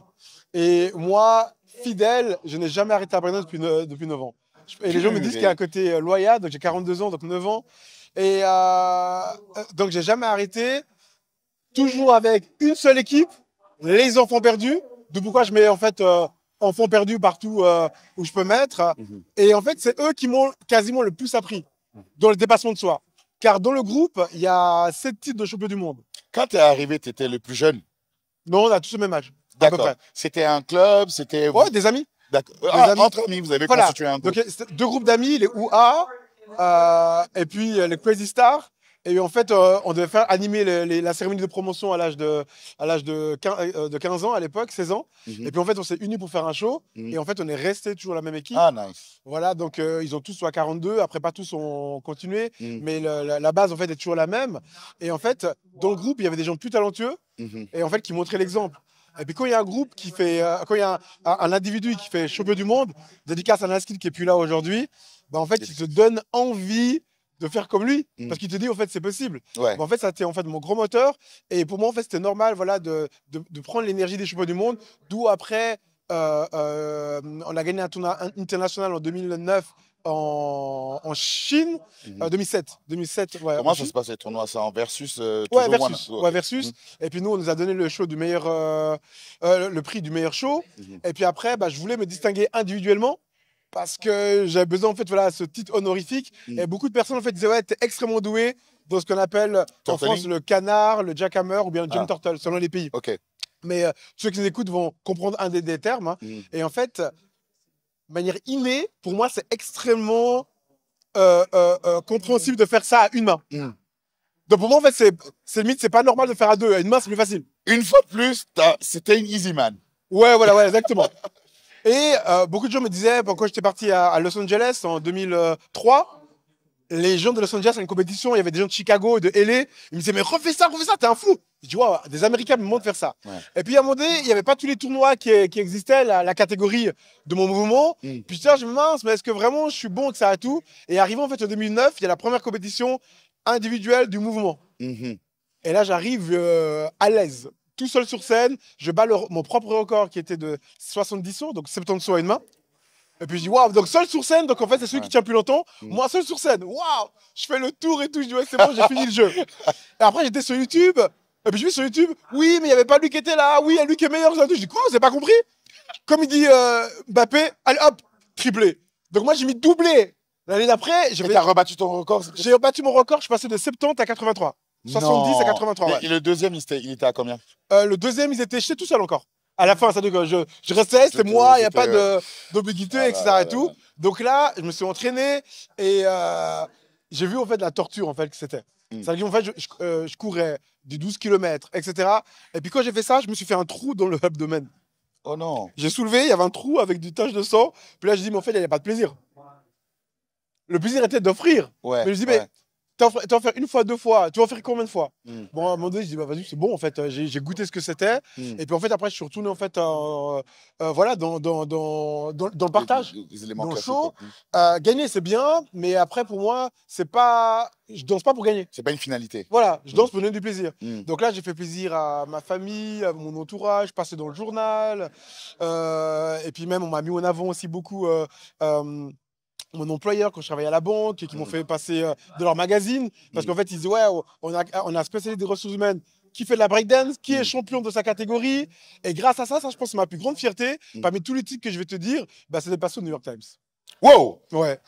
[SPEAKER 2] Et moi, fidèle, je n'ai jamais arrêté à parler depuis, depuis 9 ans. Et les gens me disent qu'il y a un côté euh, loyal, donc j'ai 42 ans, donc 9 ans. Et donc, donc j'ai jamais arrêté toujours avec une seule équipe, les enfants perdus. De pourquoi je mets en fait euh, enfants perdus partout euh, où je peux mettre. Mhm. Et en fait, c'est eux qui m'ont quasiment le plus appris dans le dépassement de soi. Car dans le groupe, il y a sept titres de champion du monde. Quand tu es arrivé, tu étais le plus jeune Non, on a tous le même âge. D'accord. C'était un club, c'était. Ouais, des amis. D'accord. Ah, entre amis, vous avez constitué un groupe. deux groupes d'amis, les OUA euh, et puis les Crazy Stars. Et en fait, euh, on devait faire animer la cérémonie de promotion à l'âge de, à l'âge de, 15, euh, de 15 ans à l'époque, 16 ans. Mhm. Et puis en fait, on s'est unis pour faire un show. Mhm. Et en fait, on est resté toujours la même équipe. Ah, nice. Voilà, donc euh, ils ont tous soit 42. Après, pas tous ont continué. Mhm. Mais la, base, en fait, est toujours la même. Et en fait, dans le groupe, il y avait des gens plus talentueux. Et en fait, qui montraient l'exemple. Et puis quand il y a un groupe qui fait, quand il y a un, individu qui fait champion du monde, dédicace à Naskid qui est plus là aujourd'hui, bah en fait, il se donne envie de faire comme lui, mm. parce qu'il te dit, en fait, c'est possible. en fait, ça a en fait, mon gros moteur. Et pour moi, en fait, c'était normal voilà, de, prendre l'énergie des champions du monde, d'où après, euh, euh, on a gagné un tournoi international en 2009 en, Chine, 2007. Mm-hmm. 2007 euh, ouais, Comment ça se
[SPEAKER 1] passe les tournois ça en versus ouais, versus.
[SPEAKER 2] Mm. Et puis nous, on nous a donné le show du meilleur, le prix du meilleur show. Mm-hmm. Et puis après, bah, je voulais me distinguer individuellement parce que j'avais besoin en fait voilà ce titre honorifique mm. et beaucoup de personnes en fait disaient ouais t'es extrêmement doué dans ce qu'on appelle en France le canard, le jackhammer ou bien le jump ah. turtle selon les pays. Mais euh, ceux qui nous écoutent vont comprendre un des, termes. Hein. Mm. Et en fait, de manière innée, pour moi c'est extrêmement euh, euh, compréhensible de faire ça à une main. Mm. Donc pour moi en fait c'est c'est c'est pas normal de faire à deux. À une main c'est plus facile. Une fois de plus c'était une easy man. Ouais voilà ouais exactement. [laughs] Et euh, beaucoup de gens me disaient, pourquoi j'étais parti à, Los Angeles en 2003, les gens de Los Angeles c'est une compétition, il y avait des gens de Chicago, et de LA, ils me disaient, mais refais ça, refais ça, t'es un fou. Je dis, waouh, des Américains me montrent faire ça. Et puis à un moment donné, il n'y avait pas tous les tournois qui, existaient, la, la, catégorie de mon mouvement. Mm. Puis ah, je me mince, mais est-ce que vraiment je suis bon que ça a tout Et arrivant en fait en 2009, il y a la première compétition individuelle du mouvement. Mm-hmm. Et là, j'arrive euh, à l'aise tout seul sur scène. Je bats mon propre record qui était de 70 sauts, donc 70 sauts à une main. Et puis je dis, waouh, donc seul sur scène, donc en fait, c'est celui qui tient plus longtemps. Mm. Moi, seul sur scène, waouh, je fais le tour et tout. Je dis, c'est bon, j'ai fini le jeu. [laughs] Et après, j'étais sur YouTube. Et puis je suis sur YouTube, oui, mais il n'y avait pas lui qui était là. Oui, lui qui est meilleur. Je dis, quoi, vous n'avez pas compris Comme il dit euh, Bappé, allez hop, triplé. Donc moi, j'ai mis doublé. L'année d'après, j'ai rebattu ton record. J'ai rebattu mon record, je suis passé de 70 à 83. 70 à 83. Et,
[SPEAKER 1] le deuxième, il était, à combien
[SPEAKER 2] euh, Le deuxième, ils étaient, chez tout seul encore. À la fin, ça que je, je restais, c'était moi, il n'y a pas de etc. Euh, ah et tout. Donc là, je me suis entraîné et euh, j'ai vu en fait la torture en fait que c'était. Mm. Ça C'est-à-dire qu'en fait, je, je, courais du 12 km, etc. Et puis quand j'ai fait ça, je me suis fait un trou dans le abdomen. Oh non. J'ai soulevé, il y avait un trou avec du tache de sang. Puis là, je dis, mais en fait, il n'y a pas de plaisir. Le plaisir était d'offrir. Ouais, mais je dis, mais tu vas, faire une fois, deux fois, tu vas faire combien de fois hmm. Bon, à un moment donné, je dis, bah vas-y, c'est bon, en fait, euh, j'ai goûté ce que c'était. Hmm. Et puis, en fait, après, je suis retourné, en fait, euh, euh, voilà, dans, dans, dans, dans, le partage, les, dans le show. Hmm. gagner, c'est bien, mais après, pour moi, c'est pas. Je danse pas pour gagner. C'est pas une finalité. Voilà, je danse pour donner du plaisir. Donc là, j'ai fait plaisir à ma famille, à mon entourage, Passé dans le journal. et puis, même, on m'a mis en avant aussi beaucoup mon employeur quand je travaillais à la banque qui m'ont mm. fait passer euh, de leur magazine parce qu'en mm. fait ils disent ouais on a on spécialiste des ressources humaines qui fait de la breakdance, qui est mm. champion de sa catégorie. Et grâce à ça, ça, je pense, c'est ma plus grande fierté, parmi tous les titres que je vais te dire, bah, c'est de passer au New York Times. Wow! Ouais.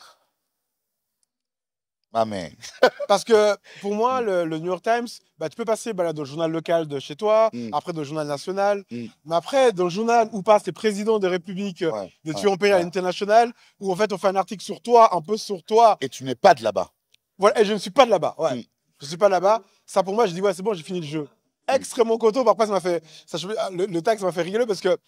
[SPEAKER 2] Amen. [laughs] Parce que pour moi, le, New York Times, bah, tu peux passer bah, dans le journal local de chez toi, mm. après dans le journal national, mm. mais après dans le journal où pas c'est président de république de des tueurs à l'international, où en fait on fait un article sur toi, un peu sur toi. Et tu n'es pas de là-bas. Voilà, et je ne suis pas de là-bas. Ouais. Mm. Je ne suis pas là-bas. Ça pour moi, je dis ouais, c'est bon, j'ai fini le jeu. Extrêmement content. Par contre, ça m'a fait, ça, le, le m'a fait rigoler parce que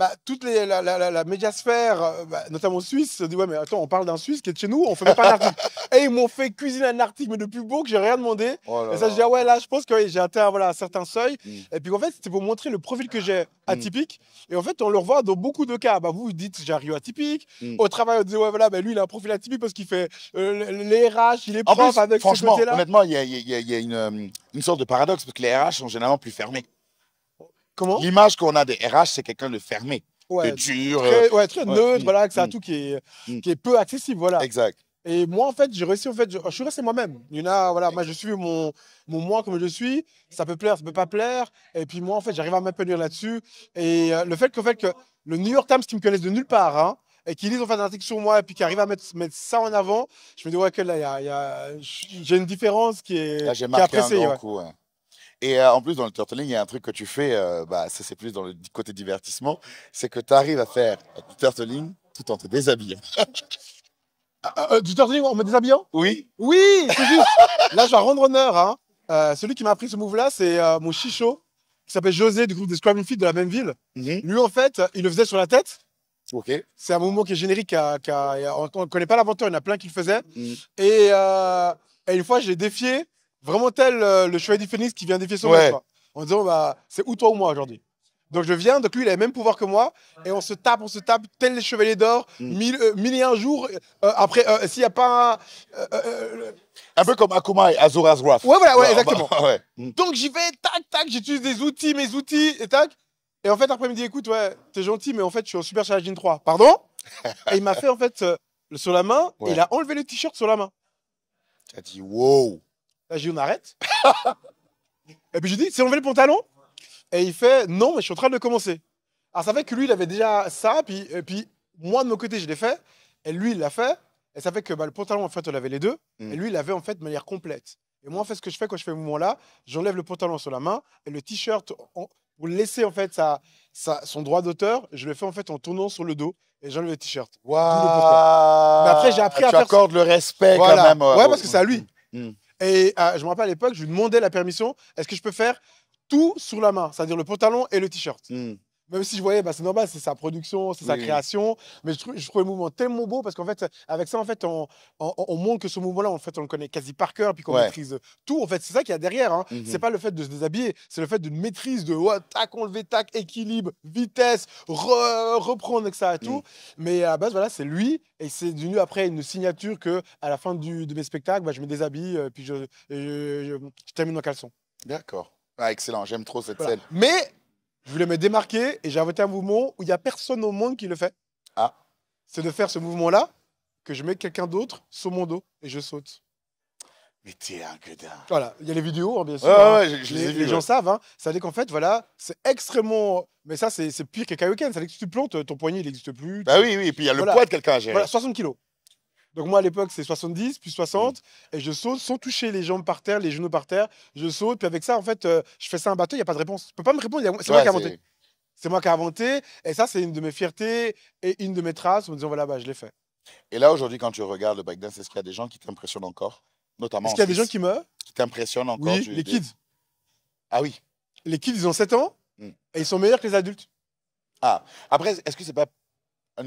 [SPEAKER 2] bah, toute les, la, la, la, médiasphère, euh, bah, notamment suisse, se dit Ouais, mais attends, on parle d'un Suisse qui est chez nous, on fait pas article. [laughs] et ils m'ont fait cuisiner un article, mais de plus beau que j'ai rien demandé. Oh et ça, je dis ah ouais, là, je pense que j'ai atteint voilà, un certain seuil. Mm. Et puis en fait, c'était pour montrer le profil que j'ai mm. atypique. Et en fait, on le revoit dans beaucoup de cas. Bah, vous, vous dites J'arrive atypique. Mm. Au travail, on dit Ouais, voilà, mais bah, lui, il a un profil atypique parce qu'il fait euh, les RH, il est prof avec franchement, Franchement, honnêtement,
[SPEAKER 1] il y a, y a une, euh, une sorte de paradoxe parce que les RH sont généralement plus fermés. L'image qu'on a des RH, c'est quelqu'un de fermé, de dur. Très, ouais, euh, neutre, voilà, c'est un mm, tout
[SPEAKER 2] qui est, mm. qui est peu accessible, voilà. Exact. Et moi, en fait, j'ai réussi, en fait, je, suis resté moi-même. Il y en a, voilà, moi, je suis mon, mon moi comme je suis. Ça peut plaire, ça peut pas plaire. Et puis moi, en fait, j'arrive à m'appuyer là-dessus. Et euh, le fait qu'en fait, que le New York Times, qui me connaissent de nulle part, hein, et qui lisent en fait un article sur moi et puis qui arrivent à mettre, mettre ça en avant, je me dis, ouais, que là, y y a, j'ai une différence qui est, qui est appréciée.
[SPEAKER 1] Et euh, en plus, dans le turtling, il y a un truc que tu fais, euh, bah, ça c'est plus dans le côté divertissement, c'est que tu arrives à faire du turtling tout en te déshabillant. [laughs]
[SPEAKER 2] Ah, euh, du turtling en me déshabillant Oui. Oui, c'est juste. Là, je vais rendre honneur. Hein. Euh, celui qui m'a appris ce move-là, c'est mon chichot, qui s'appelle José du groupe des Scrum Feet de la même ville. Mhm. Lui, en fait, il le faisait sur la tête. Ok. C'est un mouvement qui est générique. on ne connaît pas l'inventeur, il y en a plein qui le faisaient. Mhm. Et, et une fois, je l'ai défié. Vraiment tel euh, le chevalier du phénix qui vient défier son ouais. En disant, bah, c'est ou toi ou moi aujourd'hui. Donc je viens, donc lui il a le même pouvoir que moi, et on se tape, on se tape, tel les chevaliers d'or, mm. Euh, mille, et un jours. Euh, après, s'il n'y a pas un. un peu comme Akuma et Azura's Wrath. Ouais, voilà, ouais, exactement. Bah, [laughs] mm. Donc j'y vais, tac, tac, j'utilise des outils, mes outils, et tac. Et en fait, après, il me dit écoute, ouais, t'es gentil, mais en fait, je suis en Super Challenge 3. Pardon [laughs] Et il m'a fait, en fait, sur la main, il a enlevé le t-shirt sur la main. T'as dit wow Là, j'ai dit, on arrête. [laughs] et puis je dis, c'est enlevé le pantalon Et il fait, non, mais je suis en train de commencer. Alors ça fait que lui, il avait déjà ça, puis, et puis moi, de mon côté, je l'ai fait, et lui, il l'a fait, et ça fait que bah, le pantalon, en fait, on l'avait les deux, mm. et lui, il l'avait en fait de manière complète. Et moi, en fait, ce que je fais quand je fais ce mouvement-là, j'enlève le pantalon sur la main et le t-shirt, pour laisser en fait sa, son droit d'auteur, je le fais en fait en tournant sur le dos et j'enlève le t-shirt.
[SPEAKER 1] Waouh Mais après, j'ai appris ah, à tu faire. accordes le respect quand même. Ouais, parce que c'est à lui. Mm.
[SPEAKER 2] Et euh, je me rappelle à l'époque, je lui demandais la permission est-ce que je peux faire tout sous la main, c'est-à-dire le pantalon et le t-shirt. Hmm. Même si je voyais, bah, c'est normal, c'est sa production, c'est sa création. Mais je, trouve je trouvais le mouvement tellement beau parce qu'en fait, avec ça, en fait, on, montre que ce mouvement-là, en fait, on le connaît quasi par cœur, puis qu'on maîtrise tout. En fait, c'est ça qu'il y a derrière. Hein. n'est mhm. C'est pas le fait de se déshabiller, c'est le fait d'une maîtrise de tac, enlever, tac, équilibre, vitesse, reprendre reprendre, ça Et tout. Mhm. Mais à la base, voilà, c'est lui. Et c'est devenu après une signature que à la fin de mes spectacles, bah, je me déshabille, euh, Et puis je, termine en caleçon. D'accord. Ah, excellent, j'aime trop cette scène. Mais je voulais me démarquer et j'ai inventé un mouvement où il n'y a personne au monde qui le fait. Ah. C'est de faire ce mouvement-là que je mets quelqu'un d'autre sur mon dos et je saute.
[SPEAKER 1] Mais t'es un gueudin.
[SPEAKER 2] Voilà, il y a les vidéos, hein, bien sûr. je, les, gens savent. Hein. Ça veut dire qu'en fait, voilà, c'est extrêmement. Mais ça, c'est pire que Kaioken. Ça veut dire que si tu plantes, ton poignet, il n'existe plus. Bah oui, oui, et puis il y a le poids de quelqu'un à gérer. Voilà, 60 kilos. Donc moi à l'époque c'est 70 puis 60 et je saute sans toucher les jambes par terre, les genoux par terre, je saute puis avec ça en fait euh, je fais ça un bateau, il y a pas de réponse. Je peux pas me répondre, c'est moi qui ai inventé. C'est moi qui ai inventé et ça c'est une de mes fiertés et une de mes traces en me disant voilà bah je l'ai fait.
[SPEAKER 1] Et là aujourd'hui quand tu regardes le breakdance, est-ce qu'il y a des gens qui t'impressionnent encore notamment Est-ce qu'il y a des gens qui me qui t'impressionnent encore les kids. Ah oui.
[SPEAKER 2] Les kids ils ont 7 ans
[SPEAKER 1] mm. et ils sont meilleurs que les adultes. Ah, après, est-ce que c'est pas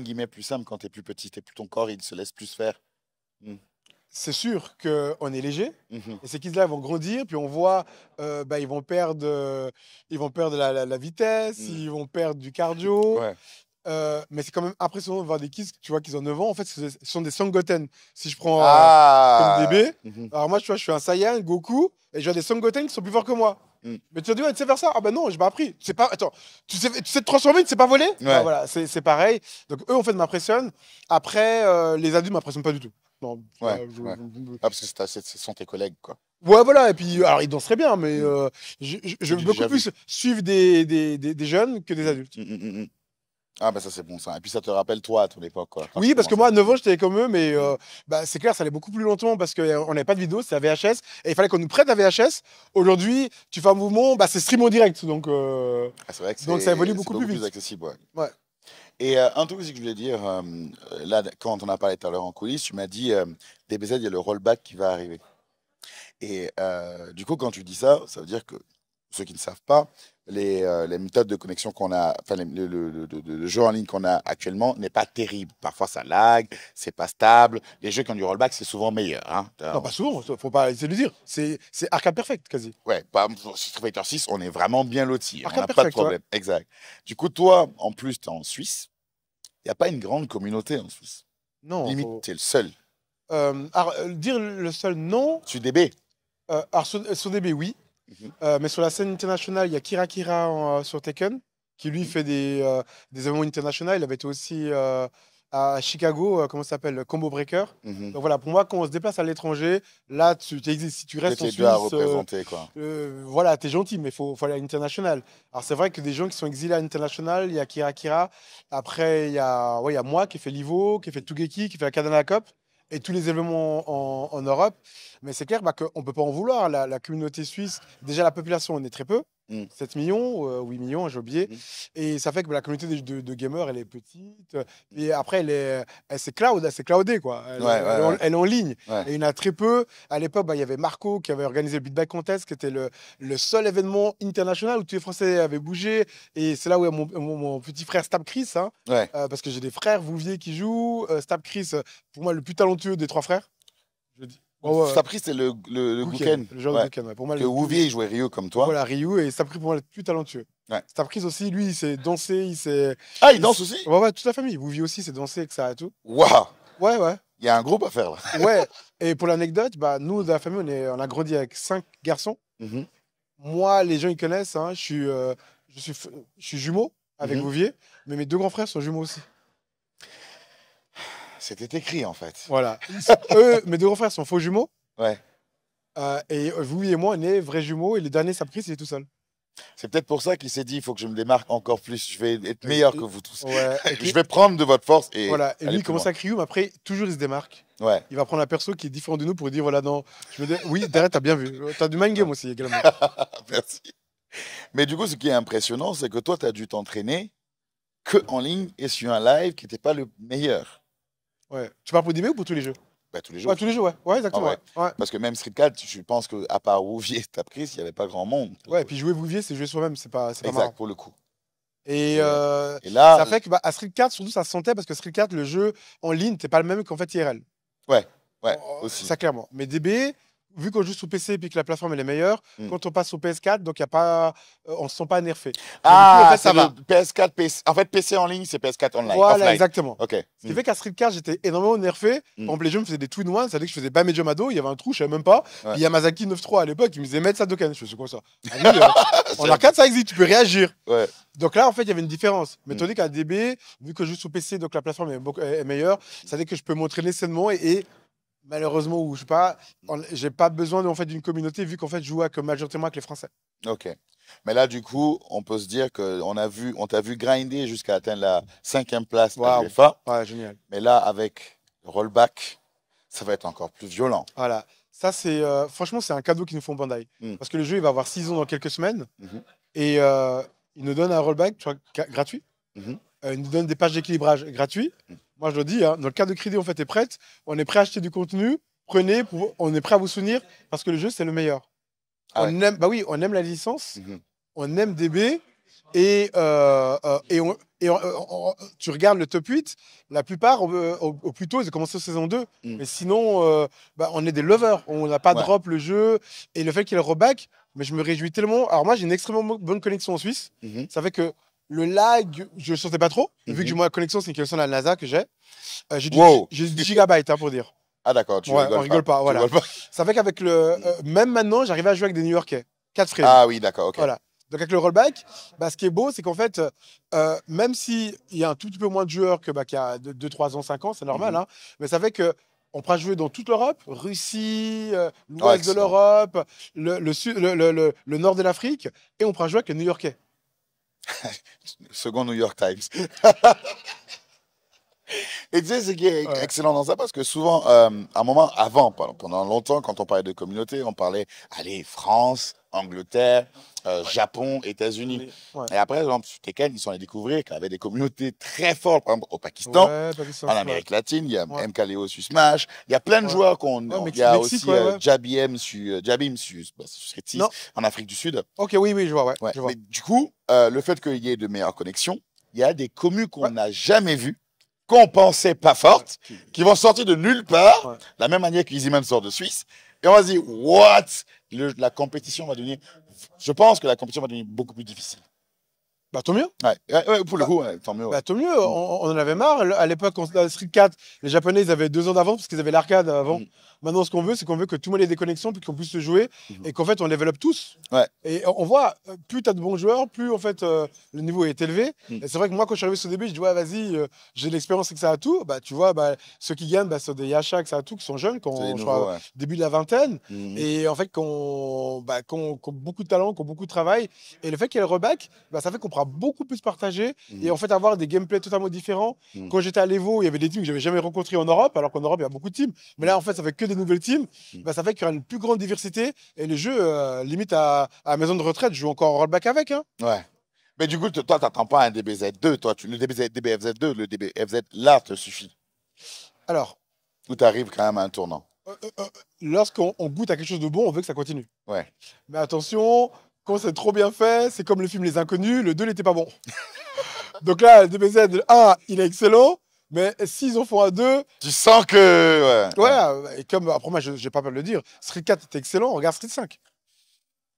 [SPEAKER 1] guillemets, plus simple quand tu es plus petit et plus ton corps, il se laisse plus faire. Hmm.
[SPEAKER 2] c'est sûr que on est léger. Mhm. Et ces kids-là vont grandir, puis on voit, euh, bah, ils vont perdre, ils vont perdre la, la, vitesse, hmm. ils vont perdre du cardio. Euh, mais c'est quand même impressionnant de voir des kids, tu vois, qu'ils ont 9 ans. En fait, ce sont des Sangoten. Si je prends euh, ah. comme DB, mhm. alors moi, tu vois, je suis un Saiyan, Goku, et je vois des Sangoten qui sont plus forts que moi. Mm. Mais tu as dit, ouais, tu sais faire ça. Ah ben non, j'ai pas appris. Tu sais pas, attends, tu sais, te transformer, tu sais pas voler. Ouais. Bah voilà, c'est pareil. Donc eux, en fait, m'impressionnent. Après, euh, les adultes m'impressionnent pas du tout. Non, ah, parce que ce sont tes collègues, quoi. Ouais, voilà. Et puis, alors, ils danseraient bien, mais euh, je, veux beaucoup plus suivre des, des, des, jeunes que des mm, adultes. Mm,
[SPEAKER 1] ah bah ça c'est bon ça. Et puis ça te rappelle toi à ton époque quoi. oui parce
[SPEAKER 2] que moi à 9 ans j'étais comme eux mais euh, bah, c'est clair ça allait beaucoup plus longtemps parce qu'on euh, n'avait pas de vidéo, c'était la VHS et il fallait qu'on nous prête la VHS. Aujourd'hui tu fais un mouvement, bah, c'est stream en direct donc, euh, ah, donc ça évolue beaucoup, plus vite. Plus accessible, ouais.
[SPEAKER 1] Et un truc aussi que je voulais dire, là quand on a parlé tout à l'heure en coulisses, tu m'as dit DBZ il y a le rollback qui va arriver. Et du coup quand tu dis ça, ça veut dire que ceux qui ne savent pas, les, euh, les méthodes de connexion qu'on a, enfin le, jeu en ligne qu'on a actuellement n'est pas terrible. Parfois ça lag, c'est pas stable. Les jeux qui ont du rollback, c'est souvent meilleur. Hein. Non, pas
[SPEAKER 2] souvent, faut pas essayer de le dire. C'est arcade perfect quasi.
[SPEAKER 1] Ouais, sur bah, Street Fighter 6, on est vraiment bien loti. Hein. On n'a pas de problème. Exact. Du coup, toi, en plus, tu es en Suisse. Il n'y a pas une grande communauté en Suisse. Non. Limite, tu es le seul.
[SPEAKER 2] Euh, alors, euh, dire le seul, non. Sur Euh, alors, DB oui. Mhm. Euh, mais sur la scène internationale, il y a Kira Kira euh, sur Tekken, qui lui mhm. fait euh, des, événements internationaux. Il avait été aussi à Chicago, comment ça s'appelle, Combo Breaker. Mhm. Donc voilà, pour moi, quand on se déplace à l'étranger, là, tu, si tu restes en Suisse, représenter, voilà, t'es gentil, mais il faut, aller à l'international. Alors c'est vrai que des gens qui sont exilés à l'international, il y a Kira Kira, après il y, a, moi qui fait Livo, qui fait Tougeki, qui fait la Kadana Cup et tous les événements en, Europe. Mais c'est clair bah, qu'on ne peut pas en vouloir. La, la communauté suisse, déjà la population on est très peu. 7 mm. millions, 8 euh, millions, j'ai oublié. Mm. Et ça fait que la communauté de, de, gamers, elle est petite. Et après, elle est, elle s'est cloud, elle cloudée, quoi. Elle, est en ligne. Et il y en a très peu. À l'époque, bah, il y avait Marco qui avait organisé le Beatback Contest, qui était le, seul événement international où tous les Français avaient bougé. Et c'est là où mon, mon, petit frère Stab Chris, hein, euh, parce que j'ai des frères vous Vouvier qui jouent. Euh, Stab Chris, pour moi, le plus talentueux des trois frères. Je dis, Oh, c'est le, le, le Le genre de Gouken, ouais. Pour jouait Ryu comme toi. Voilà, Ryu, et Sapri, pour moi, le plus talentueux. Ouais. Sapri aussi, lui, il sait danser, il sait. Ah, il, danse aussi Ouais, toute la famille. Ouvier aussi, c'est danser, ça Et tout. Waouh Ouais, ouais. Il y a un groupe à faire, là. [laughs] ouais, et pour l'anecdote, bah, nous, de la famille, on, est, on a grandi avec cinq garçons. Mhm. Moi, les gens, ils connaissent, hein. je, suis, euh, je, jumeau avec mhm. Ouvier. mais mes deux grands frères sont jumeaux aussi.
[SPEAKER 1] C'était écrit en fait.
[SPEAKER 2] Voilà. [laughs] Eux, mes deux grands frères sont faux jumeaux. Ouais. Euh, et euh, vous et moi, on est vrais jumeaux. Et le dernier, ça il c'est tout seul.
[SPEAKER 1] C'est peut-être pour ça qu'il s'est dit, il faut que je me démarque encore plus. Je vais être meilleur que vous tous. [laughs] je vais prendre de votre force. Et voilà. Et lui, il commence à
[SPEAKER 2] crier, mais après, toujours il se démarque. Ouais. Il va prendre un perso qui est différent de nous pour dire, voilà, non. Je me oui, derrière, t'as bien vu. T'as du mind game aussi également.
[SPEAKER 1] [laughs] Merci. Mais du coup, ce qui est impressionnant, c'est que toi, tu as dû t'entraîner que en ligne et sur un live qui n'était pas le meilleur.
[SPEAKER 2] Tu parles pour DB ou pour tous les jeux
[SPEAKER 1] bah, tous les jeux. tous les jours, ouais. ouais exactement. Ah, parce que même Street 4, je pense qu'à part Rouvier, as pris, il n'y avait pas grand monde.
[SPEAKER 2] Ouais, et puis jouer Rouvier, c'est jouer soi-même, c'est pas, c'est Exact, pour le coup. Et, euh, ça fait que bah, à Street 4, surtout, ça se sentait parce que Street 4, le jeu en ligne, t'es pas le même qu'en fait IRL. Ouais, ouais, oh, aussi. Ça, clairement. Mais DB, vu qu'on joue sous PC et puis que la plateforme elle est meilleure, hmm. quand on passe au PS4, donc y a pas, euh, on ne se sent pas nerfé. Ah, ça va.
[SPEAKER 1] PS4, PC... En fait, PC en ligne, c'est PS4 online. Voilà, exactement. Ce qui fait
[SPEAKER 2] qu'à Street j'étais énormément nerfé. Hmm. En je me faisais des twin one, ça à dire que je faisais pas mes il y avait un trou, je savais même pas. y a Yamazaki 9.3 à l'époque, il me disait mettre ça Dokkan. Je suis quoi ça ah On euh, [laughs] En ça existe, tu peux réagir. Ouais. Donc là, en fait, il y avait une différence. Mais hmm. tandis qu'à DB, vu que je joue sous PC, donc la plateforme est, meilleure, ça veut dire que je peux m'entraîner sainement et malheureusement, ou je pas, j'ai pas besoin en fait d'une communauté vu qu'en fait, je joue avec majoritairement avec les Français.
[SPEAKER 1] Ok. Mais là, du coup, on peut se dire qu'on a vu, on t'a vu grinder jusqu'à atteindre la cinquième place Ouais, génial. Mais là, avec rollback, ça va être encore plus violent.
[SPEAKER 2] Voilà. Ça, c'est euh, franchement, c'est un cadeau qu'ils nous font Bandai. Hmm. Parce que le jeu, il va avoir six ans dans quelques semaines. Mhm. Et euh, ils nous donnent un rollback gratuit. Mhm euh, nous donne des pages d'équilibrage gratuits. Moi, je le dis, dans le cas de crédit, en fait, est prête. On est prêt à acheter du contenu. Prenez, on est prêt à vous souvenir parce que le jeu, c'est le meilleur. Ah on aime, bah oui, on aime la licence, mhm. on aime DB et, euh, euh, et, euh, tu regardes le top 8, la plupart, au, plus tôt, ils ont commencé saison 2. Mm. Mais sinon, bah, on est des lovers, on n'a pas drop le jeu. Et le fait qu'il reback, mais je me réjouis tellement. Alors moi, j'ai une extrêmement bonne connexion en Suisse. Mhm. Ça fait que le lag, je ne sentais pas trop. Vu que la mhm. connexion, c'est une connexion de la NASA que j'ai. Euh, j'ai wow. 10 gigabytes hein, pour dire.
[SPEAKER 1] Ah d'accord, tu ouais, rigoles on rigole pas.
[SPEAKER 2] Ça fait qu'avec le. Euh, même maintenant, j'arrive à jouer avec des New Yorkais. 4 frères. Ah oui, d'accord, ok. Voilà. Donc avec le rollback, bah, ce qui est beau, c'est qu'en fait, euh, même s'il y a un tout petit peu moins de joueurs que bah, qu'il y a 2, 3 ans, 5 ans, c'est normal, mhm. hein, mais ça fait qu'on on pourra jouer dans toute l'Europe, Russie, euh, ah, l'ouest de l'Europe, le, le, le, le, nord de l'Afrique, et on pourra jouer avec les New-Yorkais.
[SPEAKER 1] [laughs] Second New York Times. [laughs] Et tu sais, ce qui est excellent dans ça, parce que souvent, euh, à un moment avant, pendant longtemps, quand on parlait de communauté, on parlait, allez, France, Angleterre, euh, Japon, États-Unis. Et après, exemple, Tekken, ils sont allés découvrir qu'il y avait des communautés très fortes, par exemple au Pakistan, en Amérique latine, il y a MKLeo sur Smash, il y a plein de joueurs qu'on. Il y a aussi euh, Jabim sur, euh, Jabim bah, en Afrique du Sud. Ok, oui, oui, je vois. du coup, le fait qu'il y ait de meilleures connexions, il y a des communes qu'on n'a jamais vues qu'on pensait pas fortes, qui vont sortir de nulle part, la même manière y sort de Suisse, et on va se dire, what La compétition va devenir.
[SPEAKER 2] Je pense que la compétition va devenir beaucoup plus difficile. Bah, tant mieux. Ouais, ouais, pour le coup, tant mieux. Bah, tant mieux. On, en avait marre. À l'époque, on, Street 4, les Japonais, ils avaient deux ans d'avance parce qu'ils avaient l'arcade avant. Mm. Maintenant, ce qu'on veut, c'est qu'on veut que tout le monde ait des connexions, puis qu'on puisse se jouer, mhm. et qu'en fait, on développe tous. Ouais. Et on voit, euh, plus tu as de bons joueurs, plus en fait, euh, le niveau est élevé. Mhm. Et c'est vrai que moi, quand je suis arrivé au début, je dis, ouais, vas-y, euh, j'ai de l'expérience et que ça a tout. Bah, tu vois, bah, ceux qui gagnent, bah, c'est des Yacha, ça a tout, qui sont jeunes, qui ont, début de la vingtaine. Mhm. Et en fait, qui ont, bah, beaucoup de talent, qui ont beaucoup de travail. Et le fait qu'il y ait le rebac, bah, ça fait qu'on pourra beaucoup plus partager et en fait, avoir des gameplays totalement différents. Quand j'étais à l'Evo, il y avait des teams que j'avais jamais rencontrés en Europe, alors qu'en Europe, il y a beaucoup de teams. Mais là, en fait, ça fait que nouvelle team bah, ça fait qu'il y aura une plus grande diversité et le jeu, euh, limite à, à, maison de retraite, jouent joue encore rollback avec. Hein.
[SPEAKER 1] Ouais. Mais du coup, toi, t'attends pas un DBZ2, toi, tu, le DBZ, DBFZ2, le DBFZ, là, te suffit. Alors. Ou arrives quand même à un tournant. Euh,
[SPEAKER 2] euh, lorsqu'on goûte à quelque chose de bon, on veut que ça continue. Ouais. Mais attention, quand c'est trop bien fait, c'est comme le film Les Inconnus, le 2 n'était pas bon. [laughs] Donc là, DBZ 1, il est excellent. Mais s'ils en font à deux. Tu sens que. Ouais, et comme. Après, moi, j'ai pas peur de le dire. Street 4 était excellent, regarde Street 5.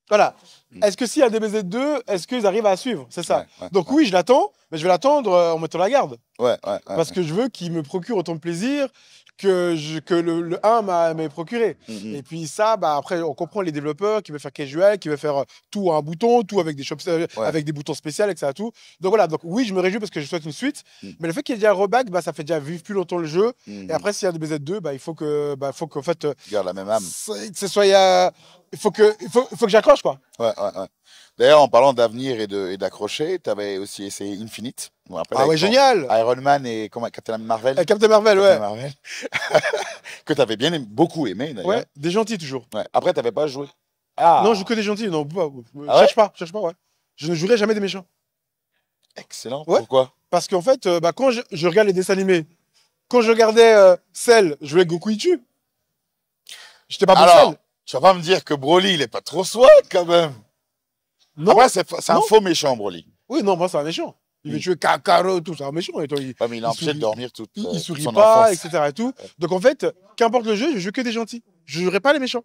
[SPEAKER 2] Voilà. Hmm. Est-ce que s'il y a DBZ 2, est-ce qu'ils arrivent à suivre C'est ça. Donc, oui, je l'attends, mais je vais l'attendre euh, en mettant la garde. Ouais, Parce que je veux qu'il me procure autant de plaisir que, le, 1 m'a procuré. Mhm. Et puis ça, bah, après, on comprend les développeurs qui veulent faire casual, qui veulent faire euh, tout à un bouton, tout avec des, shops, euh, avec des boutons spéciaux, etc. Tout. Donc voilà, donc oui, je me réjouis parce que je souhaite une suite. Mhm. Mais le fait qu'il y ait déjà un reback, bah, ça fait déjà vivre plus longtemps le jeu. Mhm. Et après, s'il y a un DBZ2, bah, il faut que, bah, faut qu'en fait. Euh, la même âme. il faut que, faut, que j'accroche, quoi.
[SPEAKER 1] ouais, ouais. D'ailleurs, en parlant d'avenir et d'accrocher, tu avais aussi essayé Infinite ah ouais, génial Iron Man et comment, Captain Marvel. Captain Marvel, ouais. Marvel. [laughs] que t'avais bien beaucoup aimé, d'ailleurs. Ouais, des gentils, toujours. Ouais. Après, t'avais pas joué. Ah. Non, je joue
[SPEAKER 2] que des gentils. Non, bah, euh, ah cherche pas, ouais. Je ne jouerai jamais des méchants. Excellent. Ouais. Pourquoi Parce qu'en fait, euh, bah, quand je, regarde les dessins animés, quand je regardais celle euh, Cell, je jouais Goku Itu. J'étais pas bon Alors, Tu vas pas me dire que Broly, il est pas trop swag, quand même. Non. Après, ah c'est un faux méchant, Broly. Oui, non, moi, c'est un méchant. Il veut jouer Cacaro, tout ça. Oh, méchant, il, ouais, mais il a de dormir euh, tout. Il, sourit pas, etc. tout. Donc en fait, qu'importe le jeu, je joue que des gentils. Je ne jouerai pas les méchants.